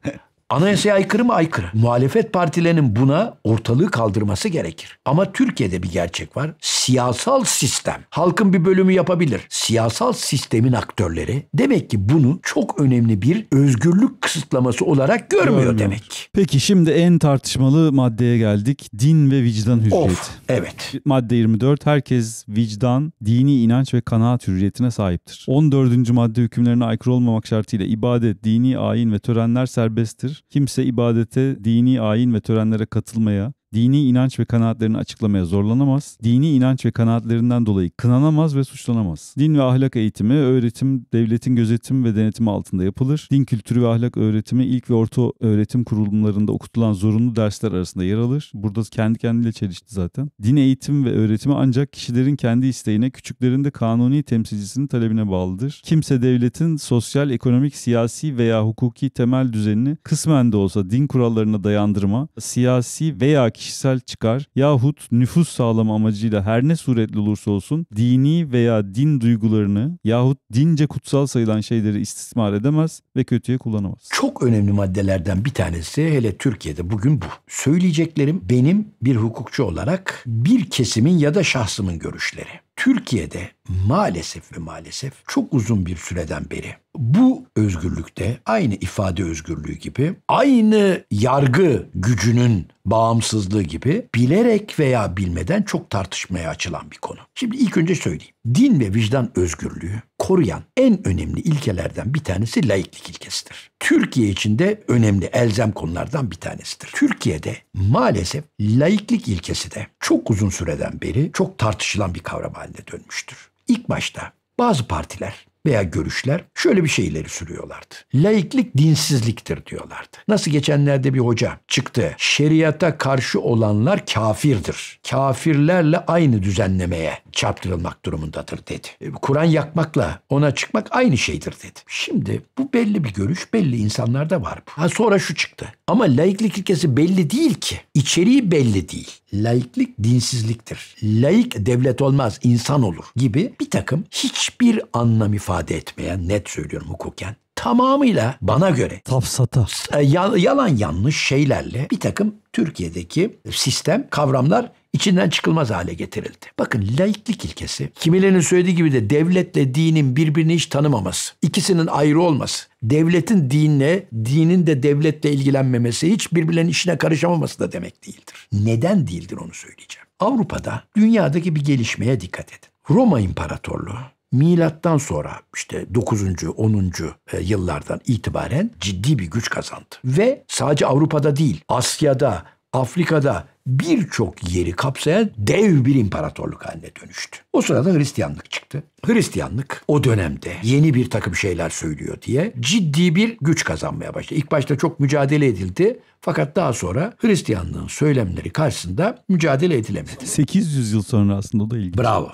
Anayasaya aykırı mı? Aykırı. Muhalefet partilerinin buna ortalığı kaldırması gerekir. Ama Türkiye'de bir gerçek var. Siyasal sistem. Halkın bir bölümü yapabilir. Siyasal sistemin aktörleri demek ki bunu çok önemli bir özgürlük kısıtlaması olarak görmüyor Görmüyor. demek. Peki şimdi en tartışmalı maddeye geldik. Din ve vicdan hürriyeti. Of, evet. Madde 24 herkes vicdan, dini inanç ve kanaat hürriyetine sahiptir. 14. madde hükümlerine aykırı olmamak şartıyla ibadet, dini ayin ve törenler serbesttir. Kimse ibadete, dini ayin ve törenlere katılmaya, dini inanç ve kanaatlerini açıklamaya zorlanamaz, dini inanç ve kanaatlerinden dolayı kınanamaz ve suçlanamaz. Din ve ahlak eğitimi, öğretim devletin gözetim ve denetimi altında yapılır. Din kültürü ve ahlak öğretimi ilk ve orta öğretim kurumlarında okutulan zorunlu dersler arasında yer alır. Burada kendi kendine çelişti zaten. Din eğitimi ve öğretimi ancak kişilerin kendi isteğine, küçüklerin de kanuni temsilcisinin talebine bağlıdır. Kimse devletin sosyal, ekonomik, siyasi veya hukuki temel düzenini kısmen de olsa din kurallarına dayandırma, siyasi veya kişi kişisel çıkar yahut nüfus sağlama amacıyla her ne suretli olursa olsun dini veya din duygularını yahut dince kutsal sayılan şeyleri istismar edemez ve kötüye kullanamaz. Çok önemli maddelerden bir tanesi hele Türkiye'de bugün bu. Söyleyeceklerim benim bir hukukçu olarak bir kesimin ya da şahsımın görüşleri. Türkiye'de maalesef ve maalesef çok uzun bir süreden beri bu özgürlükte aynı ifade özgürlüğü gibi aynı yargı gücünün bağımsızlığı gibi bilerek veya bilmeden çok tartışmaya açılan bir konu. Şimdi ilk önce söyleyeyim. Din ve vicdan özgürlüğü koruyan en önemli ilkelerden bir tanesi laiklik ilkesidir. Türkiye için de önemli elzem konulardan bir tanesidir. Türkiye'de maalesef laiklik ilkesi de çok uzun süreden beri çok tartışılan bir kavram haline dönmüştür. İlk başta bazı partiler veya görüşler şöyle bir şeyleri sürüyorlardı. Laiklik dinsizliktir diyorlardı. Nasıl geçenlerde bir hoca çıktı. Şeriata karşı olanlar kafirdir. Kafirlerle aynı düzenlemeye çarptırılmak durumundadır dedi. E, Kur'an yakmakla ona çıkmak aynı şeydir dedi. Şimdi bu belli bir görüş, belli insanlarda var bu. Ha sonra şu çıktı. Ama laiklik ilkesi belli değil ki. İçeriği belli değil. Laiklik dinsizliktir. Laik devlet olmaz, insan olur gibi bir takım hiçbir anlam ifade etmeyen, net söylüyorum hukuken, tamamıyla bana göre tafsata e, yalan yanlış şeylerle bir takım Türkiye'deki sistem kavramlar içinden çıkılmaz hale getirildi. Bakın laiklik ilkesi, kimilerinin söylediği gibi de devletle dinin birbirini hiç tanımaması, ikisinin ayrı olması, devletin dinle, dinin de devletle ilgilenmemesi, hiç birbirlerinin işine karışamaması da demek değildir. Neden değildir onu söyleyeceğim. Avrupa'da dünyadaki bir gelişmeye dikkat edin. Roma İmparatorluğu milattan sonra işte 9. 10. E, yıllardan itibaren ciddi bir güç kazandı. Ve sadece Avrupa'da değil, Asya'da, Afrika'da birçok yeri kapsayan dev bir imparatorluk haline dönüştü. O sırada Hristiyanlık çıktı. Hristiyanlık o dönemde yeni bir takım şeyler söylüyor diye ciddi bir güç kazanmaya başladı. İlk başta çok mücadele edildi fakat daha sonra Hristiyanlığın söylemleri karşısında mücadele edilemedi. 800 yıl sonra aslında o da ilginç. Bravo.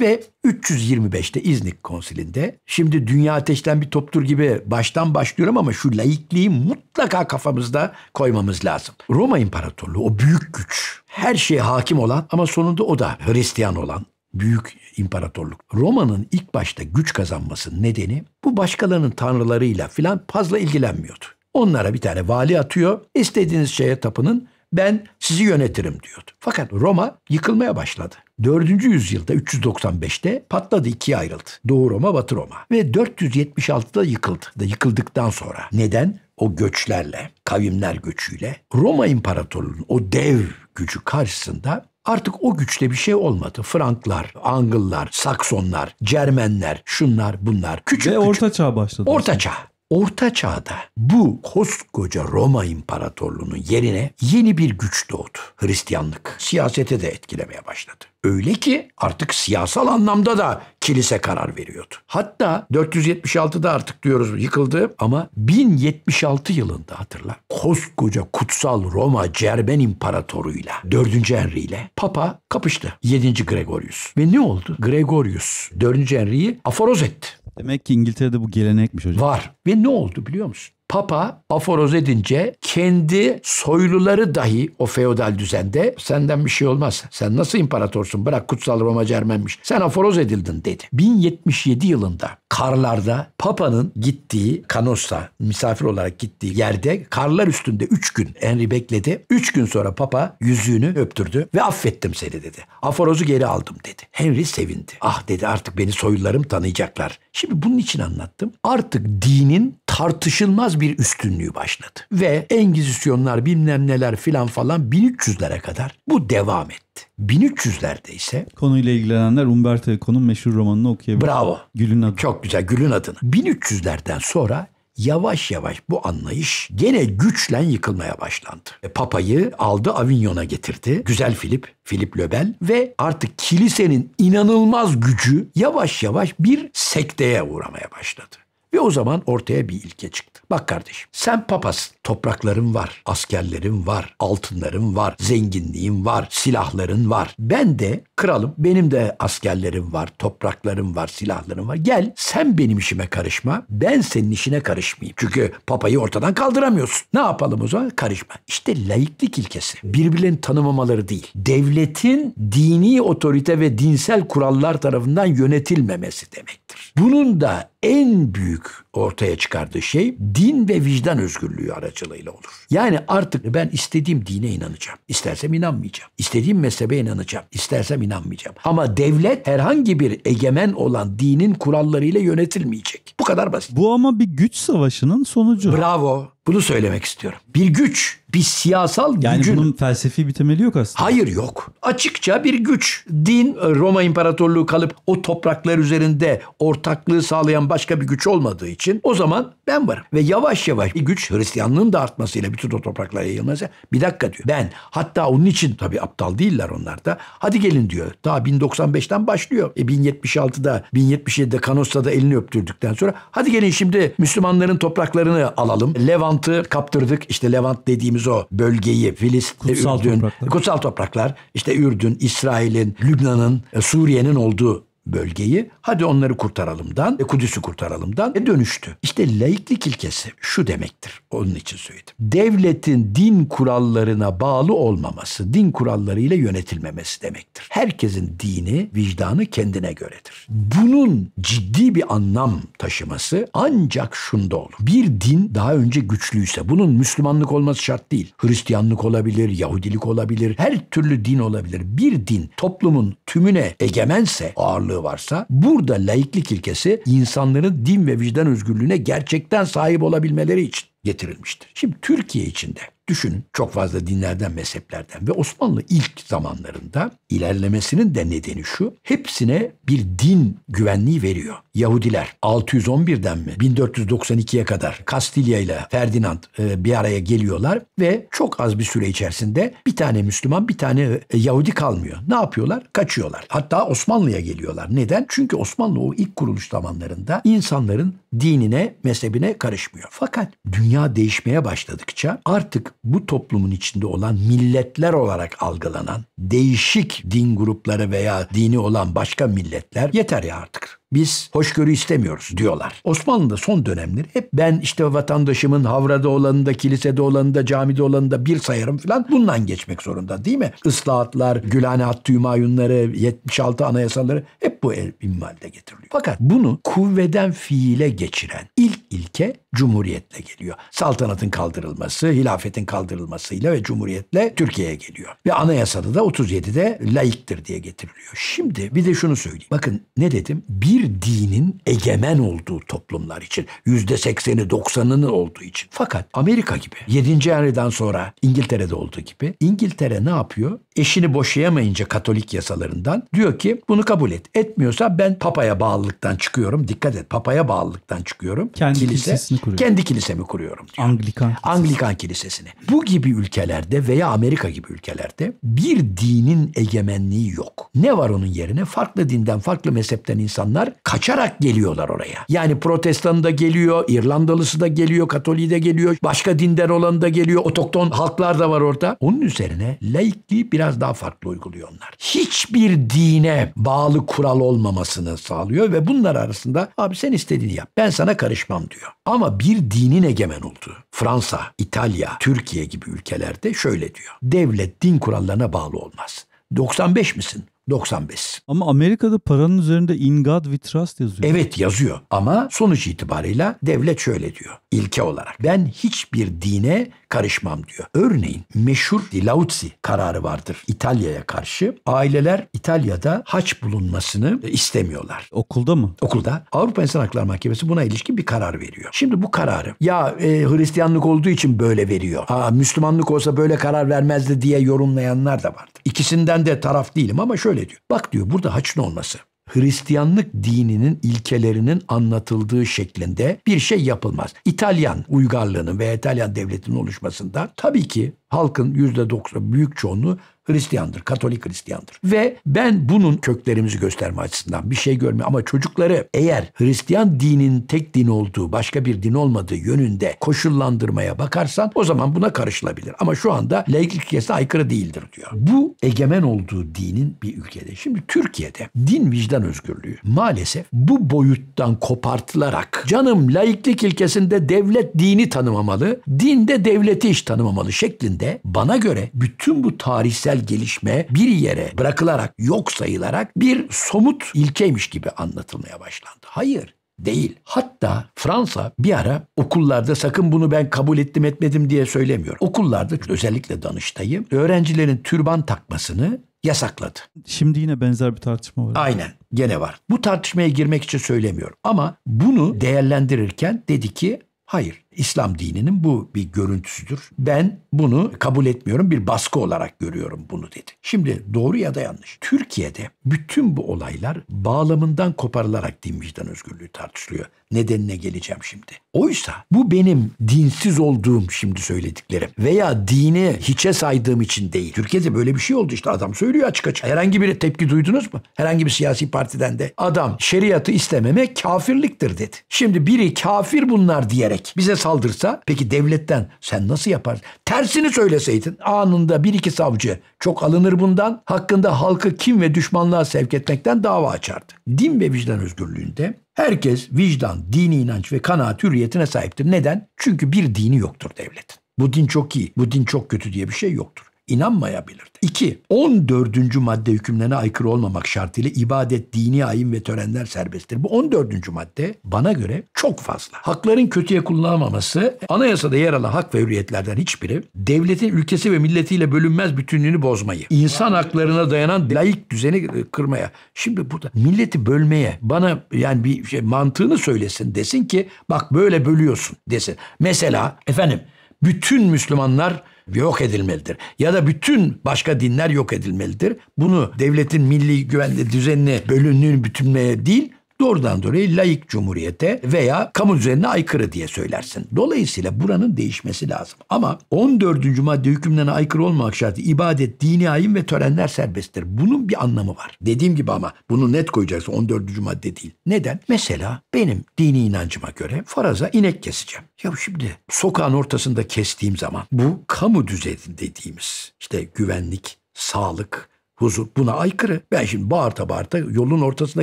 Ve 325'te İznik konsilinde şimdi dünya ateşten bir toptur gibi baştan başlıyorum ama şu laikliği mutlaka kafamızda koymamız lazım. Roma İmparatorluğu o büyük güç her şeye hakim olan ama sonunda o da Hristiyan olan büyük imparatorluk. Roma'nın ilk başta güç kazanmasının nedeni bu başkalarının tanrılarıyla filan fazla ilgilenmiyordu. Onlara bir tane vali atıyor. İstediğiniz şeye tapının ben sizi yönetirim diyordu. Fakat Roma yıkılmaya başladı. 4. yüzyılda 395'te patladı ikiye ayrıldı. Doğu Roma, Batı Roma ve 476'da yıkıldı. Da yıkıldıktan sonra neden? O göçlerle, kavimler göçüyle Roma İmparatorluğu'nun o dev gücü karşısında Artık o güçte bir şey olmadı. Franklar, Angıllar, Saksonlar, Cermenler, şunlar bunlar. Küçük Ve küçük. Orta Çağ başladı. Orta aslında. Çağ. Orta Çağ'da bu koskoca Roma İmparatorluğu'nun yerine yeni bir güç doğdu. Hristiyanlık siyasete de etkilemeye başladı. Öyle ki artık siyasal anlamda da kilise karar veriyordu. Hatta 476'da artık diyoruz yıkıldı ama 1076 yılında hatırla koskoca kutsal Roma Cermen İmparatoru'yla 4. Henry ile Papa kapıştı 7. Gregorius. Ve ne oldu? Gregorius 4. Henry'i aforoz etti. Demek ki İngiltere'de bu gelenekmiş hocam. Var. Ve ne oldu biliyor musun? Papa aforoz edince kendi soyluları dahi o feodal düzende senden bir şey olmaz. Sen nasıl imparatorsun? Bırak kutsal Roma Cermenmiş. Sen aforoz edildin dedi. 1077 yılında karlarda Papa'nın gittiği Kanos'ta misafir olarak gittiği yerde karlar üstünde 3 gün Henry bekledi. 3 gün sonra Papa yüzüğünü öptürdü ve affettim seni dedi. Aforozu geri aldım dedi. Henry sevindi. Ah dedi artık beni soylularım tanıyacaklar. Şimdi bunun için anlattım. Artık dinin tartışılmaz bir üstünlüğü başladı. Ve Engizisyonlar bilmem neler filan falan 1300'lere kadar bu devam etti. 1300'lerde ise... Konuyla ilgilenenler Umberto Eco'nun meşhur romanını okuyabilir. Bravo. Gül'ün adı. Çok güzel Gül'ün adını. 1300'lerden sonra Yavaş yavaş bu anlayış gene güçlen yıkılmaya başlandı. E, Papa'yı aldı Avignon'a getirdi. Güzel Filip, Filip Löbel ve artık kilisenin inanılmaz gücü yavaş yavaş bir sekteye uğramaya başladı. Ve o zaman ortaya bir ilke çıktı. Bak kardeşim sen papasın. Toprakların var, askerlerin var, altınların var, zenginliğin var, silahların var. Ben de kralım, benim de askerlerim var, topraklarım var, silahlarım var. Gel sen benim işime karışma, ben senin işine karışmayayım. Çünkü papayı ortadan kaldıramıyorsun. Ne yapalım o zaman? Karışma. İşte laiklik ilkesi. Birbirlerini tanımamaları değil. Devletin dini otorite ve dinsel kurallar tarafından yönetilmemesi demektir. Bunun da en büyük ortaya çıkardığı şey din ve vicdan özgürlüğü aracılığıyla olur. Yani artık ben istediğim dine inanacağım. İstersem inanmayacağım. İstediğim mezhebe inanacağım. İstersem inanmayacağım. Ama devlet herhangi bir egemen olan dinin kurallarıyla yönetilmeyecek. Bu kadar basit. Bu ama bir güç savaşının sonucu. Bravo. Bunu söylemek istiyorum. Bir güç, bir siyasal yani gücün... Yani bunun felsefi bir temeli yok aslında. Hayır yok. Açıkça bir güç. Din Roma İmparatorluğu kalıp o topraklar üzerinde ortaklığı sağlayan başka bir güç olmadığı için o zaman ben varım. Ve yavaş yavaş bir güç Hristiyanlığın da artmasıyla bütün o topraklara yayılması bir dakika diyor. Ben hatta onun için tabii aptal değiller onlar da. Hadi gelin diyor. Daha 1095'ten başlıyor. E 1076'da 1077'de Kanossa'da elini öptürdükten sonra hadi gelin şimdi Müslümanların topraklarını alalım. Levant Levant'ı kaptırdık. İşte Levant dediğimiz o bölgeyi Filistin, kutsal Ürdün, topraklar. kutsal topraklar. İşte Ürdün, İsrail'in, Lübnan'ın, e, Suriye'nin olduğu bölgeyi hadi onları kurtaralımdan ve Kudüs'ü kurtaralımdan e dönüştü. İşte laiklik ilkesi şu demektir. Onun için söyledim. Devletin din kurallarına bağlı olmaması, din kurallarıyla yönetilmemesi demektir. Herkesin dini, vicdanı kendine göredir. Bunun ciddi bir anlam taşıması ancak şunda olur. Bir din daha önce güçlüyse bunun Müslümanlık olması şart değil. Hristiyanlık olabilir, Yahudilik olabilir, her türlü din olabilir. Bir din toplumun tümüne egemense ağırlık insanlığı varsa burada laiklik ilkesi insanların din ve vicdan özgürlüğüne gerçekten sahip olabilmeleri için getirilmiştir. Şimdi Türkiye içinde Düşünün çok fazla dinlerden, mezheplerden ve Osmanlı ilk zamanlarında ilerlemesinin de nedeni şu. Hepsine bir din güvenliği veriyor. Yahudiler 611'den mi 1492'ye kadar Kastilya ile Ferdinand e, bir araya geliyorlar ve çok az bir süre içerisinde bir tane Müslüman, bir tane e, Yahudi kalmıyor. Ne yapıyorlar? Kaçıyorlar. Hatta Osmanlı'ya geliyorlar. Neden? Çünkü Osmanlı o ilk kuruluş zamanlarında insanların dinine, mezhebine karışmıyor. Fakat dünya değişmeye başladıkça artık bu toplumun içinde olan milletler olarak algılanan değişik din grupları veya dini olan başka milletler yeter ya artık biz hoşgörü istemiyoruz diyorlar. Osmanlı'da son dönemleri hep ben işte vatandaşımın havrada olanında, kilisede olanında, camide olanında bir sayarım falan bundan geçmek zorunda değil mi? Islahatlar, Gülhane Hattı Hümayunları, 76 anayasaları hep bu el, immalde getiriliyor. Fakat bunu kuvveden fiile geçiren ilk ilke cumhuriyetle geliyor. Saltanatın kaldırılması, hilafetin kaldırılmasıyla ve cumhuriyetle Türkiye'ye geliyor. Ve anayasada da 37'de laiktir diye getiriliyor. Şimdi bir de şunu söyleyeyim. Bakın ne dedim? Bir bir dinin egemen olduğu toplumlar için. Yüzde sekseni doksanının olduğu için. Fakat Amerika gibi 7. Henry'den sonra İngiltere'de olduğu gibi İngiltere ne yapıyor? Eşini boşayamayınca Katolik yasalarından diyor ki bunu kabul et. Etmiyorsa ben papaya bağlılıktan çıkıyorum. Dikkat et papaya bağlılıktan çıkıyorum. Kendi Kilise, kilisesini kuruyor. Kendi kilisemi kuruyorum diyor. Anglikan, kilisesi. Anglikan kilisesini. Bu gibi ülkelerde veya Amerika gibi ülkelerde bir dinin egemenliği yok. Ne var onun yerine? Farklı dinden, farklı mezhepten insanlar kaçarak geliyorlar oraya. Yani Protestan da geliyor, İrlandalısı da geliyor, Katoliği de geliyor, başka dinden olan da geliyor, otokton halklar da var orada. Onun üzerine laikliği biraz daha farklı uyguluyor onlar. Hiçbir dine bağlı kural olmamasını sağlıyor ve bunlar arasında abi sen istediğini yap, ben sana karışmam diyor. Ama bir dinin egemen olduğu Fransa, İtalya, Türkiye gibi ülkelerde şöyle diyor. Devlet din kurallarına bağlı olmaz. 95 misin? 95. Ama Amerika'da paranın üzerinde in God we trust yazıyor. Evet yazıyor ama sonuç itibarıyla devlet şöyle diyor ilke olarak. Ben hiçbir dine karışmam diyor. Örneğin meşhur Lao kararı vardır İtalya'ya karşı. Aileler İtalya'da haç bulunmasını e, istemiyorlar. Okulda mı? Okulda. Avrupa İnsan Hakları Mahkemesi buna ilişkin bir karar veriyor. Şimdi bu kararı ya e, Hristiyanlık olduğu için böyle veriyor. Aa, Müslümanlık olsa böyle karar vermezdi diye yorumlayanlar da vardı. İkisinden de taraf değilim ama şöyle diyor. Bak diyor burada haçın olması Hristiyanlık dininin ilkelerinin anlatıldığı şeklinde bir şey yapılmaz. İtalyan uygarlığının ve İtalyan devletinin oluşmasında tabii ki halkın yüzde doksan büyük çoğunluğu Hristiyandır, Katolik Hristiyandır. Ve ben bunun köklerimizi gösterme açısından bir şey görme ama çocukları eğer Hristiyan dinin tek din olduğu, başka bir din olmadığı yönünde koşullandırmaya bakarsan o zaman buna karışılabilir. Ama şu anda laiklik ilkesine aykırı değildir diyor. Bu egemen olduğu dinin bir ülkede. Şimdi Türkiye'de din vicdan özgürlüğü maalesef bu boyuttan kopartılarak canım laiklik ilkesinde devlet dini tanımamalı, din de devleti hiç tanımamalı şeklinde döneminde bana göre bütün bu tarihsel gelişme bir yere bırakılarak, yok sayılarak bir somut ilkeymiş gibi anlatılmaya başlandı. Hayır, değil. Hatta Fransa bir ara okullarda sakın bunu ben kabul ettim etmedim diye söylemiyor. Okullarda özellikle danıştayım öğrencilerin türban takmasını yasakladı. Şimdi yine benzer bir tartışma var. Aynen gene var. Bu tartışmaya girmek için söylemiyorum ama bunu değerlendirirken dedi ki hayır İslam dininin bu bir görüntüsüdür. Ben bunu kabul etmiyorum. Bir baskı olarak görüyorum bunu dedi. Şimdi doğru ya da yanlış. Türkiye'de bütün bu olaylar bağlamından koparılarak din vicdan özgürlüğü tartışılıyor. Nedenine geleceğim şimdi. Oysa bu benim dinsiz olduğum şimdi söylediklerim veya dini hiçe saydığım için değil. Türkiye'de böyle bir şey oldu işte adam söylüyor açık açık. Herhangi bir tepki duydunuz mu? Herhangi bir siyasi partiden de adam şeriatı istememe kafirliktir dedi. Şimdi biri kafir bunlar diyerek bize saldırsa peki devletten sen nasıl yaparsın? Tersini söyleseydin anında bir iki savcı çok alınır bundan hakkında halkı kim ve düşmanlığa sevk etmekten dava açardı. Din ve vicdan özgürlüğünde herkes vicdan, dini inanç ve kanaat hürriyetine sahiptir. Neden? Çünkü bir dini yoktur devletin. Bu din çok iyi, bu din çok kötü diye bir şey yoktur inanmayabilirdi. 2. 14. madde hükümlerine aykırı olmamak şartıyla ibadet, dini ayin ve törenler serbesttir. Bu 14. madde bana göre çok fazla. Hakların kötüye kullanılmaması, anayasada yer alan hak ve hürriyetlerden hiçbiri, devletin ülkesi ve milletiyle bölünmez bütünlüğünü bozmayı, insan haklarına dayanan laik düzeni e, kırmaya. Şimdi burada milleti bölmeye bana yani bir şey mantığını söylesin desin ki bak böyle bölüyorsun desin. Mesela efendim bütün Müslümanlar yok edilmelidir. Ya da bütün başka dinler yok edilmelidir. Bunu devletin milli güvenli düzenine bölünün bütünlüğe değil doğrudan dolayı layık cumhuriyete veya kamu düzenine aykırı diye söylersin. Dolayısıyla buranın değişmesi lazım. Ama 14. madde hükümlerine aykırı olmamak şartı ibadet, dini ayin ve törenler serbesttir. Bunun bir anlamı var. Dediğim gibi ama bunu net koyacaksın 14. madde değil. Neden? Mesela benim dini inancıma göre faraza inek keseceğim. Ya şimdi sokağın ortasında kestiğim zaman bu kamu düzeni dediğimiz işte güvenlik, sağlık, huzur buna aykırı. Ben şimdi bağırta bağırta yolun ortasına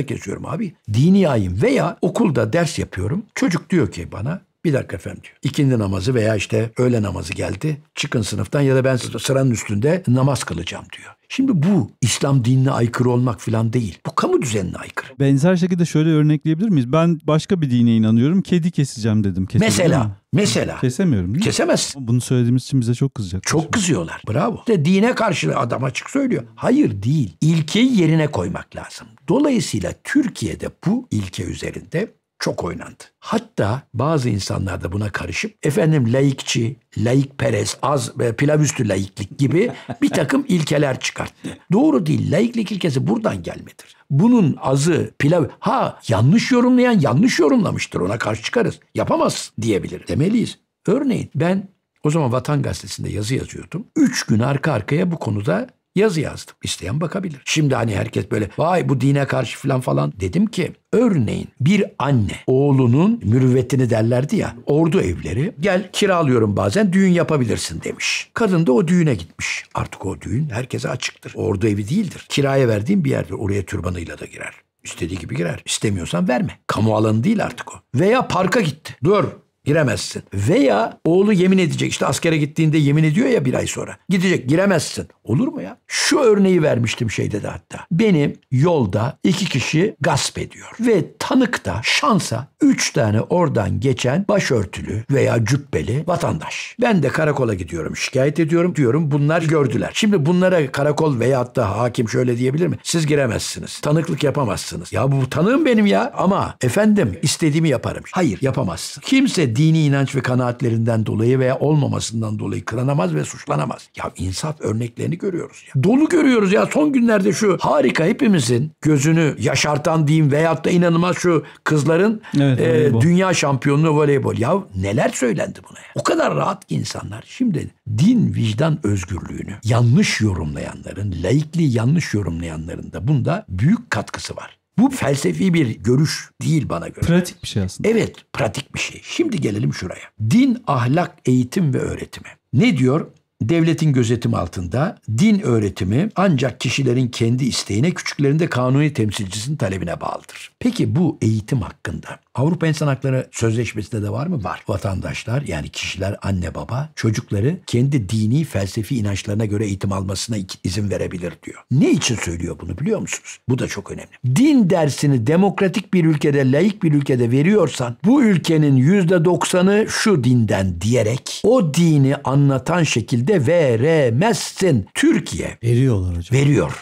geçiyorum abi. Dini ayım veya okulda ders yapıyorum. Çocuk diyor ki bana bir dakika efendim diyor. İkindi namazı veya işte öğle namazı geldi. Çıkın sınıftan ya da ben sıranın üstünde namaz kılacağım diyor. Şimdi bu İslam dinine aykırı olmak falan değil. Bu kamu düzenine aykırı. Benzer şekilde şöyle örnekleyebilir miyiz? Ben başka bir dine inanıyorum. Kedi keseceğim dedim. Kesebilir mesela, mesela. Kesemiyorum değil mi? Kesemez. Bunu söylediğimiz için bize çok kızacak. Çok şimdi. kızıyorlar. Bravo. De dine karşı adam açık söylüyor. Hayır değil. İlkeyi yerine koymak lazım. Dolayısıyla Türkiye'de bu ilke üzerinde çok oynandı. Hatta bazı insanlar da buna karışıp efendim laikçi, laikperest, az ve pilav üstü laiklik gibi *laughs* bir takım ilkeler çıkarttı. Doğru değil. Laiklik ilkesi buradan gelmedir. Bunun azı pilav... Ha yanlış yorumlayan yanlış yorumlamıştır. Ona karşı çıkarız. Yapamaz diyebilir. Demeliyiz. Örneğin ben o zaman Vatan Gazetesi'nde yazı yazıyordum. Üç gün arka arkaya bu konuda yazı yazdım. İsteyen bakabilir. Şimdi hani herkes böyle vay bu dine karşı falan falan dedim ki örneğin bir anne oğlunun mürüvvetini derlerdi ya ordu evleri gel kiralıyorum bazen düğün yapabilirsin demiş. Kadın da o düğüne gitmiş. Artık o düğün herkese açıktır. Ordu evi değildir. Kiraya verdiğim bir yerdir. Oraya türbanıyla da girer. İstediği gibi girer. İstemiyorsan verme. Kamu alanı değil artık o. Veya parka gitti. Dur giremezsin. Veya oğlu yemin edecek işte askere gittiğinde yemin ediyor ya bir ay sonra. Gidecek giremezsin. Olur mu ya? Şu örneği vermiştim şeyde de hatta. Benim yolda iki kişi gasp ediyor. Ve tanık da şansa üç tane oradan geçen başörtülü veya cübbeli vatandaş. Ben de karakola gidiyorum şikayet ediyorum diyorum bunlar gördüler. Şimdi bunlara karakol veya hatta hakim şöyle diyebilir mi? Siz giremezsiniz. Tanıklık yapamazsınız. Ya bu tanığım benim ya ama efendim istediğimi yaparım. Hayır yapamazsın. Kimse dini inanç ve kanaatlerinden dolayı veya olmamasından dolayı kıranamaz ve suçlanamaz. Ya insaf örneklerini görüyoruz. Ya. Dolu görüyoruz ya son günlerde şu harika hepimizin gözünü yaşartan diyeyim veyahut da inanılmaz şu kızların evet, e, dünya şampiyonluğu voleybol. Ya neler söylendi buna ya. O kadar rahat ki insanlar. Şimdi din vicdan özgürlüğünü yanlış yorumlayanların, laikliği yanlış yorumlayanların da bunda büyük katkısı var. Bu felsefi bir görüş değil bana göre. Pratik bir şey aslında. Evet, pratik bir şey. Şimdi gelelim şuraya. Din, ahlak, eğitim ve öğretimi. Ne diyor? Devletin gözetim altında din öğretimi ancak kişilerin kendi isteğine, küçüklerinde kanuni temsilcisinin talebine bağlıdır. Peki bu eğitim hakkında Avrupa İnsan Hakları Sözleşmesi'nde de var mı? Var. Vatandaşlar yani kişiler anne baba çocukları kendi dini felsefi inançlarına göre eğitim almasına izin verebilir diyor. Ne için söylüyor bunu biliyor musunuz? Bu da çok önemli. Din dersini demokratik bir ülkede, laik bir ülkede veriyorsan bu ülkenin yüzde doksanı şu dinden diyerek o dini anlatan şekilde veremezsin. Türkiye. Veriyorlar hocam. Veriyor.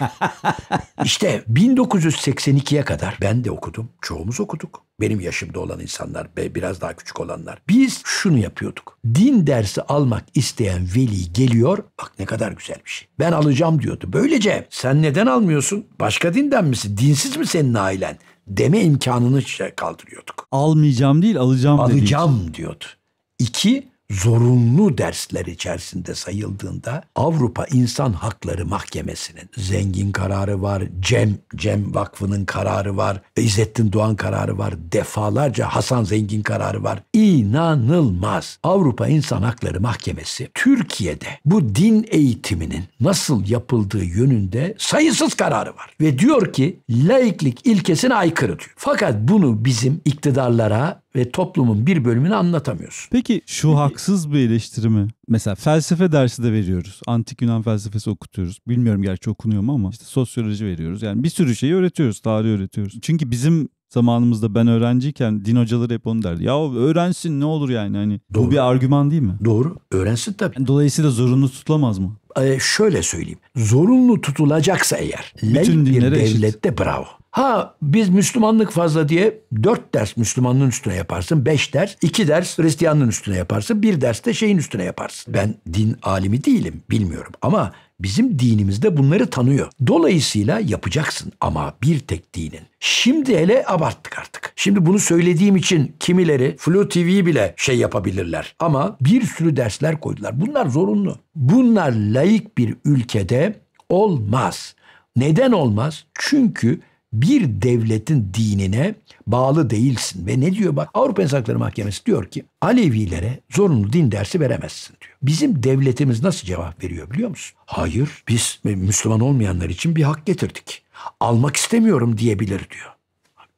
*laughs* İşte 1982'ye kadar ben de okudum. Çoğumuz okuduk benim yaşımda olan insanlar ve biraz daha küçük olanlar. Biz şunu yapıyorduk. Din dersi almak isteyen veli geliyor. Bak ne kadar güzel bir şey. Ben alacağım diyordu. Böylece sen neden almıyorsun? Başka dinden misin? Dinsiz mi senin ailen? Deme imkanını kaldırıyorduk. Almayacağım değil alacağım Alacağım dediği. diyordu. İki, zorunlu dersler içerisinde sayıldığında Avrupa İnsan Hakları Mahkemesi'nin zengin kararı var, Cem Cem Vakfı'nın kararı var, İzzettin Doğan kararı var, defalarca Hasan Zengin kararı var. İnanılmaz. Avrupa İnsan Hakları Mahkemesi Türkiye'de bu din eğitiminin nasıl yapıldığı yönünde sayısız kararı var ve diyor ki laiklik ilkesine aykırı diyor. Fakat bunu bizim iktidarlara ve toplumun bir bölümünü anlatamıyorsun. Peki şu haksız bir eleştiri mi? Mesela felsefe dersi de veriyoruz. Antik Yunan felsefesi okutuyoruz. Bilmiyorum gerçi okunuyor mu ama işte sosyoloji veriyoruz. Yani bir sürü şeyi öğretiyoruz, tarih öğretiyoruz. Çünkü bizim zamanımızda ben öğrenciyken din hocaları hep onu derdi. Ya öğrensin ne olur yani hani Doğru. bu bir argüman değil mi? Doğru. Öğrensin tabii. Dolayısıyla zorunlu tutulamaz mı? Ee, şöyle söyleyeyim. Zorunlu tutulacaksa eğer Bütün bir devlette eşit. bravo. Ha biz Müslümanlık fazla diye dört ders Müslümanlığın üstüne yaparsın. Beş ders, iki ders Hristiyanlığın üstüne yaparsın. Bir ders de şeyin üstüne yaparsın. Ben din alimi değilim bilmiyorum ama bizim dinimizde bunları tanıyor. Dolayısıyla yapacaksın ama bir tek dinin. Şimdi hele abarttık artık. Şimdi bunu söylediğim için kimileri Flu TV bile şey yapabilirler. Ama bir sürü dersler koydular. Bunlar zorunlu. Bunlar layık bir ülkede olmaz. Neden olmaz? Çünkü bir devletin dinine bağlı değilsin. Ve ne diyor bak Avrupa İnsan Hakları Mahkemesi diyor ki Alevilere zorunlu din dersi veremezsin diyor. Bizim devletimiz nasıl cevap veriyor biliyor musun? Hayır biz Müslüman olmayanlar için bir hak getirdik. Almak istemiyorum diyebilir diyor.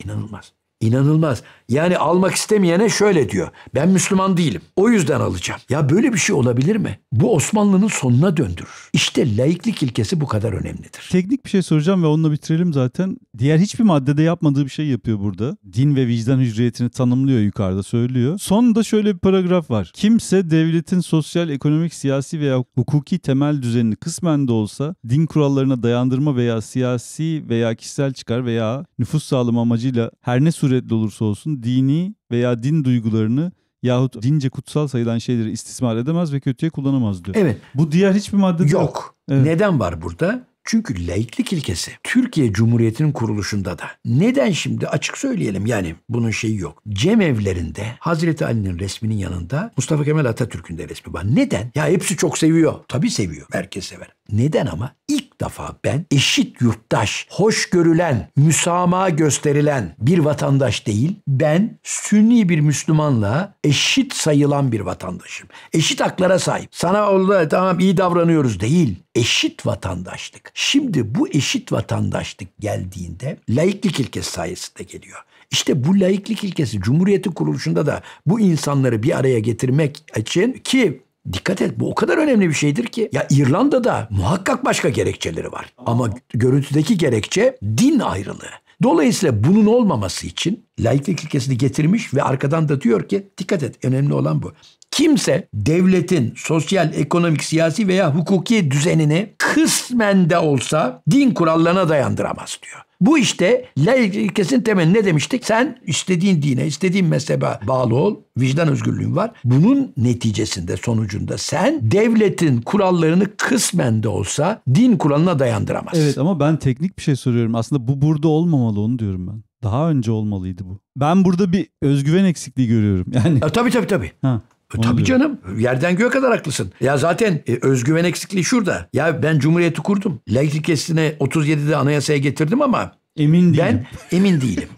İnanılmaz. İnanılmaz. Yani almak istemeyene şöyle diyor. Ben Müslüman değilim. O yüzden alacağım. Ya böyle bir şey olabilir mi? Bu Osmanlı'nın sonuna döndürür. İşte laiklik ilkesi bu kadar önemlidir. Teknik bir şey soracağım ve onunla bitirelim zaten. Diğer hiçbir maddede yapmadığı bir şey yapıyor burada. Din ve vicdan hürriyetini tanımlıyor yukarıda söylüyor. Sonunda şöyle bir paragraf var. Kimse devletin sosyal, ekonomik, siyasi veya hukuki temel düzenini kısmen de olsa din kurallarına dayandırma veya siyasi veya kişisel çıkar veya nüfus sağlama amacıyla her ne sur suretle olursa olsun dini veya din duygularını yahut dince kutsal sayılan şeyleri istismar edemez ve kötüye kullanamaz diyor. Evet. Bu diğer hiçbir madde yok. yok. Evet. Neden var burada? Çünkü laiklik ilkesi Türkiye Cumhuriyeti'nin kuruluşunda da. Neden şimdi açık söyleyelim yani bunun şeyi yok. Cem evlerinde Hazreti Ali'nin resminin yanında Mustafa Kemal Atatürk'ün de resmi var. Neden? Ya hepsi çok seviyor. Tabii seviyor. Herkes sever. Neden ama? ilk defa ben eşit yurttaş, hoş görülen, müsamaha gösterilen bir vatandaş değil, ben sünni bir Müslümanla eşit sayılan bir vatandaşım. Eşit haklara sahip. Sana oldu tamam iyi davranıyoruz değil. Eşit vatandaşlık. Şimdi bu eşit vatandaşlık geldiğinde laiklik ilkesi sayesinde geliyor. İşte bu laiklik ilkesi Cumhuriyeti kuruluşunda da bu insanları bir araya getirmek için ki Dikkat et bu o kadar önemli bir şeydir ki. Ya İrlanda'da muhakkak başka gerekçeleri var. Ama görüntüdeki gerekçe din ayrılığı. Dolayısıyla bunun olmaması için laiklik ilkesini getirmiş ve arkadan da diyor ki dikkat et önemli olan bu kimse devletin sosyal, ekonomik, siyasi veya hukuki düzenini kısmen de olsa din kurallarına dayandıramaz diyor. Bu işte laik ilkesinin temeli ne demiştik? Sen istediğin dine, istediğin mezhebe bağlı ol. Vicdan özgürlüğün var. Bunun neticesinde, sonucunda sen devletin kurallarını kısmen de olsa din kuralına dayandıramaz. Evet ama ben teknik bir şey soruyorum. Aslında bu burada olmamalı onu diyorum ben. Daha önce olmalıydı bu. Ben burada bir özgüven eksikliği görüyorum. Yani. E, tabii tabii tabii. Ha. E, tabii canım. Yerden göğe kadar haklısın. Ya zaten e, özgüven eksikliği şurada. Ya ben Cumhuriyeti kurdum. Laiklik esine 37'de anayasaya getirdim ama emin değilim. Ben *laughs* emin değilim.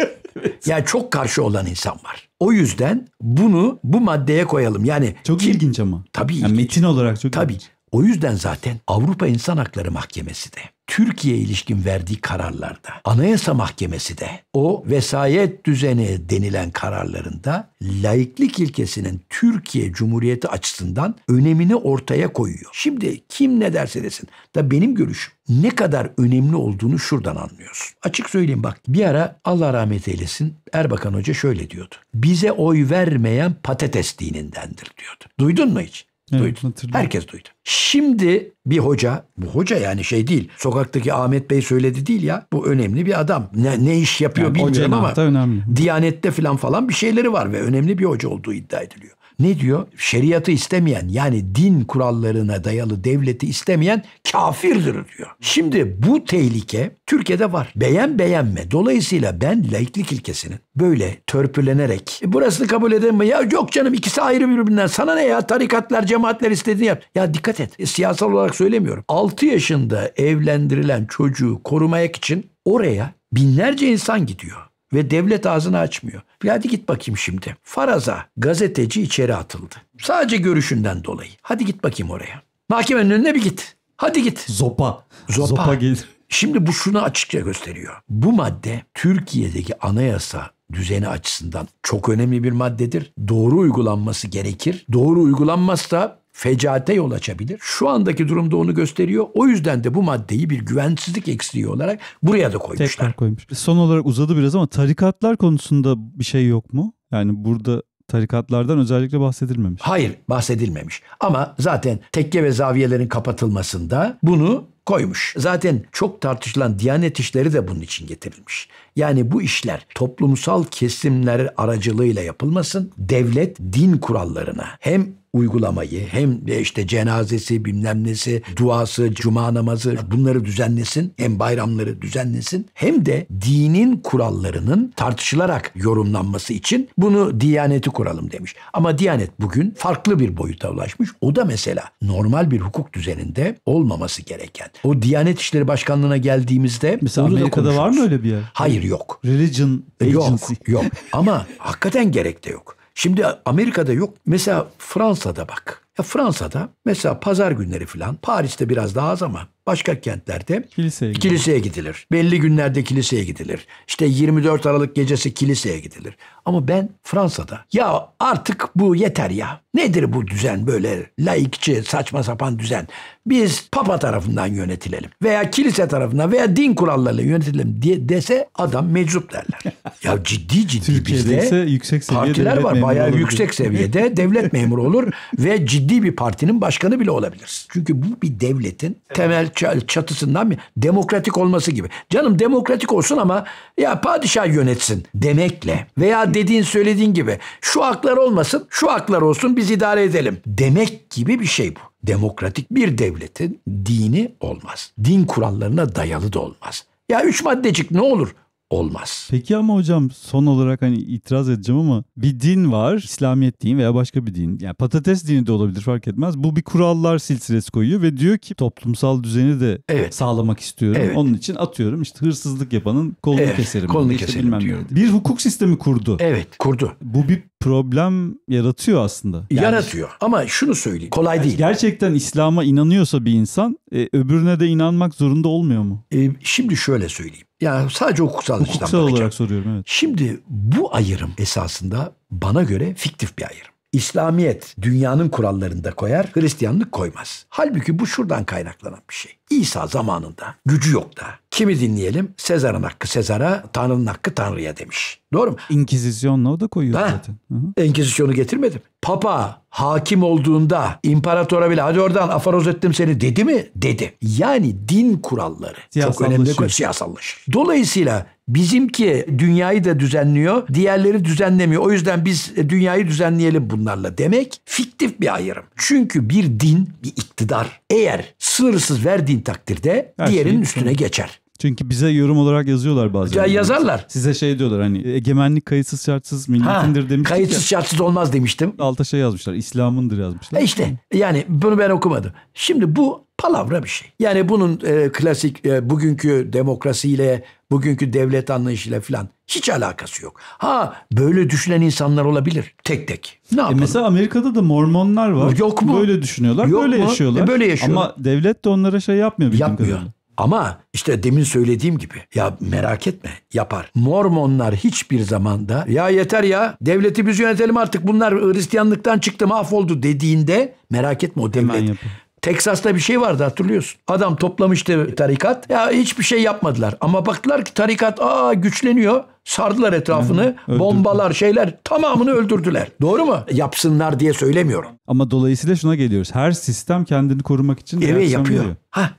Ya yani çok karşı olan insan var. O yüzden bunu bu maddeye koyalım. Yani çok kim, ilginç ama. Tabii. Yani ilginç. metin olarak çok. Tabii. Ilginç. O yüzden zaten Avrupa İnsan Hakları Mahkemesi de Türkiye ilişkin verdiği kararlarda, Anayasa Mahkemesi de o vesayet düzeni denilen kararlarında laiklik ilkesinin Türkiye Cumhuriyeti açısından önemini ortaya koyuyor. Şimdi kim ne derse desin da benim görüşüm ne kadar önemli olduğunu şuradan anlıyorsun. Açık söyleyeyim bak bir ara Allah rahmet eylesin Erbakan Hoca şöyle diyordu. Bize oy vermeyen patates dinindendir diyordu. Duydun mu hiç? Evet, Herkes duydu. Şimdi bir hoca, bu hoca yani şey değil. Sokaktaki Ahmet Bey söyledi değil ya. Bu önemli bir adam. Ne, ne iş yapıyor yani bilmiyorum ama. önemli. Diyanette falan falan bir şeyleri var ve önemli bir hoca olduğu iddia ediliyor. Ne diyor? Şeriatı istemeyen yani din kurallarına dayalı devleti istemeyen kafirdir diyor. Şimdi bu tehlike Türkiye'de var. Beğen beğenme. Dolayısıyla ben laiklik ilkesinin böyle törpülenerek e, burasını kabul edemem. Ya yok canım ikisi ayrı birbirinden. Sana ne ya tarikatlar cemaatler istediğini yap. Ya dikkat et. E, siyasal olarak söylemiyorum. 6 yaşında evlendirilen çocuğu korumak için oraya binlerce insan gidiyor. Ve devlet ağzını açmıyor. Hadi git bakayım şimdi. Faraza gazeteci içeri atıldı. Sadece görüşünden dolayı. Hadi git bakayım oraya. Mahkemenin önüne bir git. Hadi git. Zopa. Zopa, Zopa gelir. Şimdi bu şunu açıkça gösteriyor. Bu madde Türkiye'deki anayasa düzeni açısından çok önemli bir maddedir. Doğru uygulanması gerekir. Doğru uygulanmazsa fecaate yol açabilir. Şu andaki durumda onu gösteriyor. O yüzden de bu maddeyi bir güvensizlik eksikliği olarak buraya da koymuşlar. Tekrar koymuş. Son olarak uzadı biraz ama tarikatlar konusunda bir şey yok mu? Yani burada tarikatlardan özellikle bahsedilmemiş. Hayır bahsedilmemiş. Ama zaten tekke ve zaviyelerin kapatılmasında bunu koymuş. Zaten çok tartışılan Diyanet işleri de bunun için getirilmiş. Yani bu işler toplumsal kesimler aracılığıyla yapılmasın. Devlet din kurallarına hem uygulamayı hem de işte cenazesi bilmem nesi, duası, cuma namazı bunları düzenlesin. Hem bayramları düzenlesin. Hem de dinin kurallarının tartışılarak yorumlanması için bunu diyaneti kuralım demiş. Ama diyanet bugün farklı bir boyuta ulaşmış. O da mesela normal bir hukuk düzeninde olmaması gereken. O Diyanet işleri Başkanlığı'na geldiğimizde mesela onu Amerika'da da var mı öyle bir yer? Hayır hayır yok. Religion agency. Yok *laughs* yok ama hakikaten gerek de yok. Şimdi Amerika'da yok. Mesela Fransa'da bak. Fransa'da mesela pazar günleri falan Paris'te biraz daha az ama başka kentlerde kiliseye, gidilir. kiliseye gidilir. Belli günlerde kiliseye gidilir. İşte 24 Aralık gecesi kiliseye gidilir. Ama ben Fransa'da ya artık bu yeter ya. Nedir bu düzen böyle laikçi saçma sapan düzen? Biz papa tarafından yönetilelim veya kilise tarafından veya din kurallarıyla yönetilelim diye dese adam meczup derler. *laughs* ya ciddi ciddi bizde yüksek partiler var bayağı yüksek seviyede devlet memuru olur *laughs* ve ciddi ciddi bir partinin başkanı bile olabilirsin. Çünkü bu bir devletin evet. temel çatısından bir demokratik olması gibi. Canım demokratik olsun ama ya padişah yönetsin demekle veya dediğin söylediğin gibi şu haklar olmasın, şu haklar olsun biz idare edelim demek gibi bir şey bu. Demokratik bir devletin dini olmaz. Din kurallarına dayalı da olmaz. Ya üç maddecik ne olur? olmaz. Peki ama hocam son olarak hani itiraz edeceğim ama bir din var. İslamiyet dini veya başka bir din. Yani patates dini de olabilir fark etmez. Bu bir kurallar silsilesi koyuyor ve diyor ki toplumsal düzeni de evet. sağlamak istiyorum. Evet. Onun için atıyorum işte hırsızlık yapanın kolunu evet, keserim. Kolunu işte keserim diyor. Bir hukuk sistemi kurdu. Evet kurdu. Bu bir problem yaratıyor aslında. Yani, yaratıyor ama şunu söyleyeyim kolay değil. Gerçekten İslam'a inanıyorsa bir insan e, öbürüne de inanmak zorunda olmuyor mu? E, şimdi şöyle söyleyeyim. Yani sadece hukuksal, hukuksal açıdan bakacağım. olarak soruyorum evet. Şimdi bu ayırım esasında bana göre fiktif bir ayırım. İslamiyet dünyanın kurallarında koyar, Hristiyanlık koymaz. Halbuki bu şuradan kaynaklanan bir şey. İsa zamanında gücü yok da. Kimi dinleyelim? Sezar'ın hakkı Sezar'a, Tanrı'nın hakkı Tanrı'ya demiş. Doğru mu? İnkizisyonla o da koyuyor ha? zaten. Hı-hı. Papa hakim olduğunda imparatora bile hadi oradan afaroz ettim seni dedi mi? Dedi. Yani din kuralları çok önemli konu. siyasallaşır. Dolayısıyla bizimki dünyayı da düzenliyor, diğerleri düzenlemiyor. O yüzden biz e, dünyayı düzenleyelim bunlarla demek fiktif bir ayrım. Çünkü bir din, bir iktidar eğer sınırsız verdiğin ettiğin takdirde Her diğerinin şeyi, üstüne geçer. Çünkü bize yorum olarak yazıyorlar bazen. Ya yazarlar. Size şey diyorlar hani egemenlik kayıtsız şartsız milletindir demiştik Kayıtsız ya. şartsız olmaz demiştim. Alta şey yazmışlar İslam'ındır yazmışlar. E işte yani bunu ben okumadım. Şimdi bu palavra bir şey. Yani bunun e, klasik e, bugünkü demokrasiyle bugünkü devlet anlayışıyla falan hiç alakası yok. Ha böyle düşünen insanlar olabilir tek tek. Ne E mesela Amerika'da da Mormonlar var. Yok mu? Böyle düşünüyorlar, yok böyle mu? E, yaşıyorlar. E böyle yaşıyorlar. Ama devlet de onlara şey yapmıyor. Yapmıyor. Kadarıyla. Ama işte demin söylediğim gibi ya merak etme yapar. Mormonlar hiçbir zamanda ya yeter ya devleti biz yönetelim artık bunlar Hristiyanlıktan çıktı mahvoldu dediğinde merak etme o devlet Teksas'ta bir şey vardı hatırlıyorsun. Adam toplamıştı tarikat. Ya hiçbir şey yapmadılar. Ama baktılar ki tarikat aa güçleniyor. Sardılar etrafını. Hı, bombalar, şeyler tamamını öldürdüler. Doğru mu? Yapsınlar diye söylemiyorum. Ama dolayısıyla şuna geliyoruz. Her sistem kendini korumak için Evet yapıyor. Ha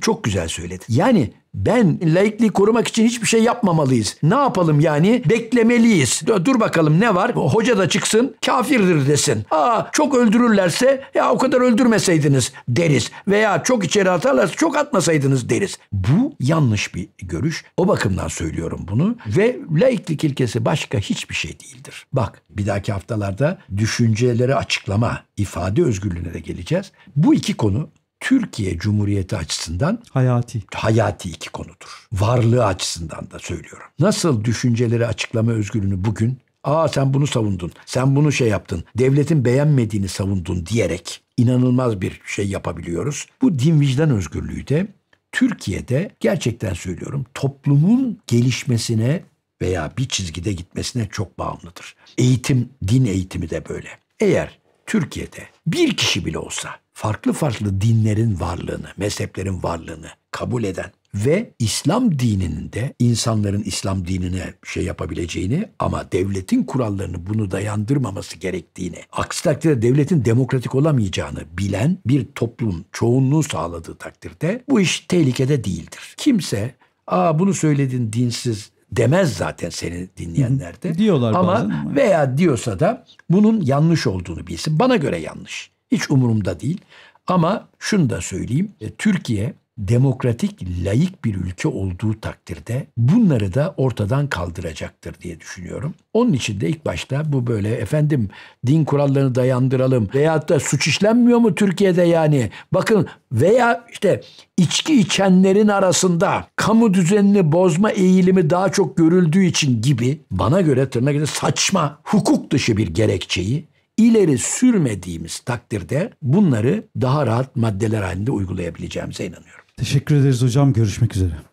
çok güzel söyledin. Yani ben laikliği korumak için hiçbir şey yapmamalıyız. Ne yapalım yani? Beklemeliyiz. Dur bakalım ne var? Hoca da çıksın kafirdir desin. Aa çok öldürürlerse ya o kadar öldürmeseydiniz deriz. Veya çok içeri atarlarsa çok atmasaydınız deriz. Bu yanlış bir görüş. O bakımdan söylüyorum bunu. Ve laiklik ilkesi başka hiçbir şey değildir. Bak bir dahaki haftalarda düşünceleri açıklama, ifade özgürlüğüne de geleceğiz. Bu iki konu Türkiye Cumhuriyeti açısından hayati. Hayati iki konudur. Varlığı açısından da söylüyorum. Nasıl düşünceleri açıklama özgürlüğünü bugün Aa sen bunu savundun, sen bunu şey yaptın, devletin beğenmediğini savundun diyerek inanılmaz bir şey yapabiliyoruz. Bu din vicdan özgürlüğü de Türkiye'de gerçekten söylüyorum toplumun gelişmesine veya bir çizgide gitmesine çok bağımlıdır. Eğitim, din eğitimi de böyle. Eğer Türkiye'de bir kişi bile olsa farklı farklı dinlerin varlığını, mezheplerin varlığını kabul eden ve İslam dininin de insanların İslam dinine şey yapabileceğini ama devletin kurallarını bunu dayandırmaması gerektiğini, aksi takdirde devletin demokratik olamayacağını bilen bir toplum çoğunluğu sağladığı takdirde bu iş tehlikede değildir. Kimse Aa bunu söyledin dinsiz demez zaten seni dinleyenler de. Diyorlar ama bazen. Veya diyorsa da bunun yanlış olduğunu bilsin. Bana göre yanlış. Hiç umurumda değil. Ama şunu da söyleyeyim. E, Türkiye demokratik, layık bir ülke olduğu takdirde bunları da ortadan kaldıracaktır diye düşünüyorum. Onun için de ilk başta bu böyle efendim din kurallarını dayandıralım veyahut da suç işlenmiyor mu Türkiye'de yani? Bakın veya işte içki içenlerin arasında kamu düzenini bozma eğilimi daha çok görüldüğü için gibi bana göre tırnak saçma hukuk dışı bir gerekçeyi ileri sürmediğimiz takdirde bunları daha rahat maddeler halinde uygulayabileceğimize inanıyorum. Teşekkür ederiz hocam. Görüşmek üzere.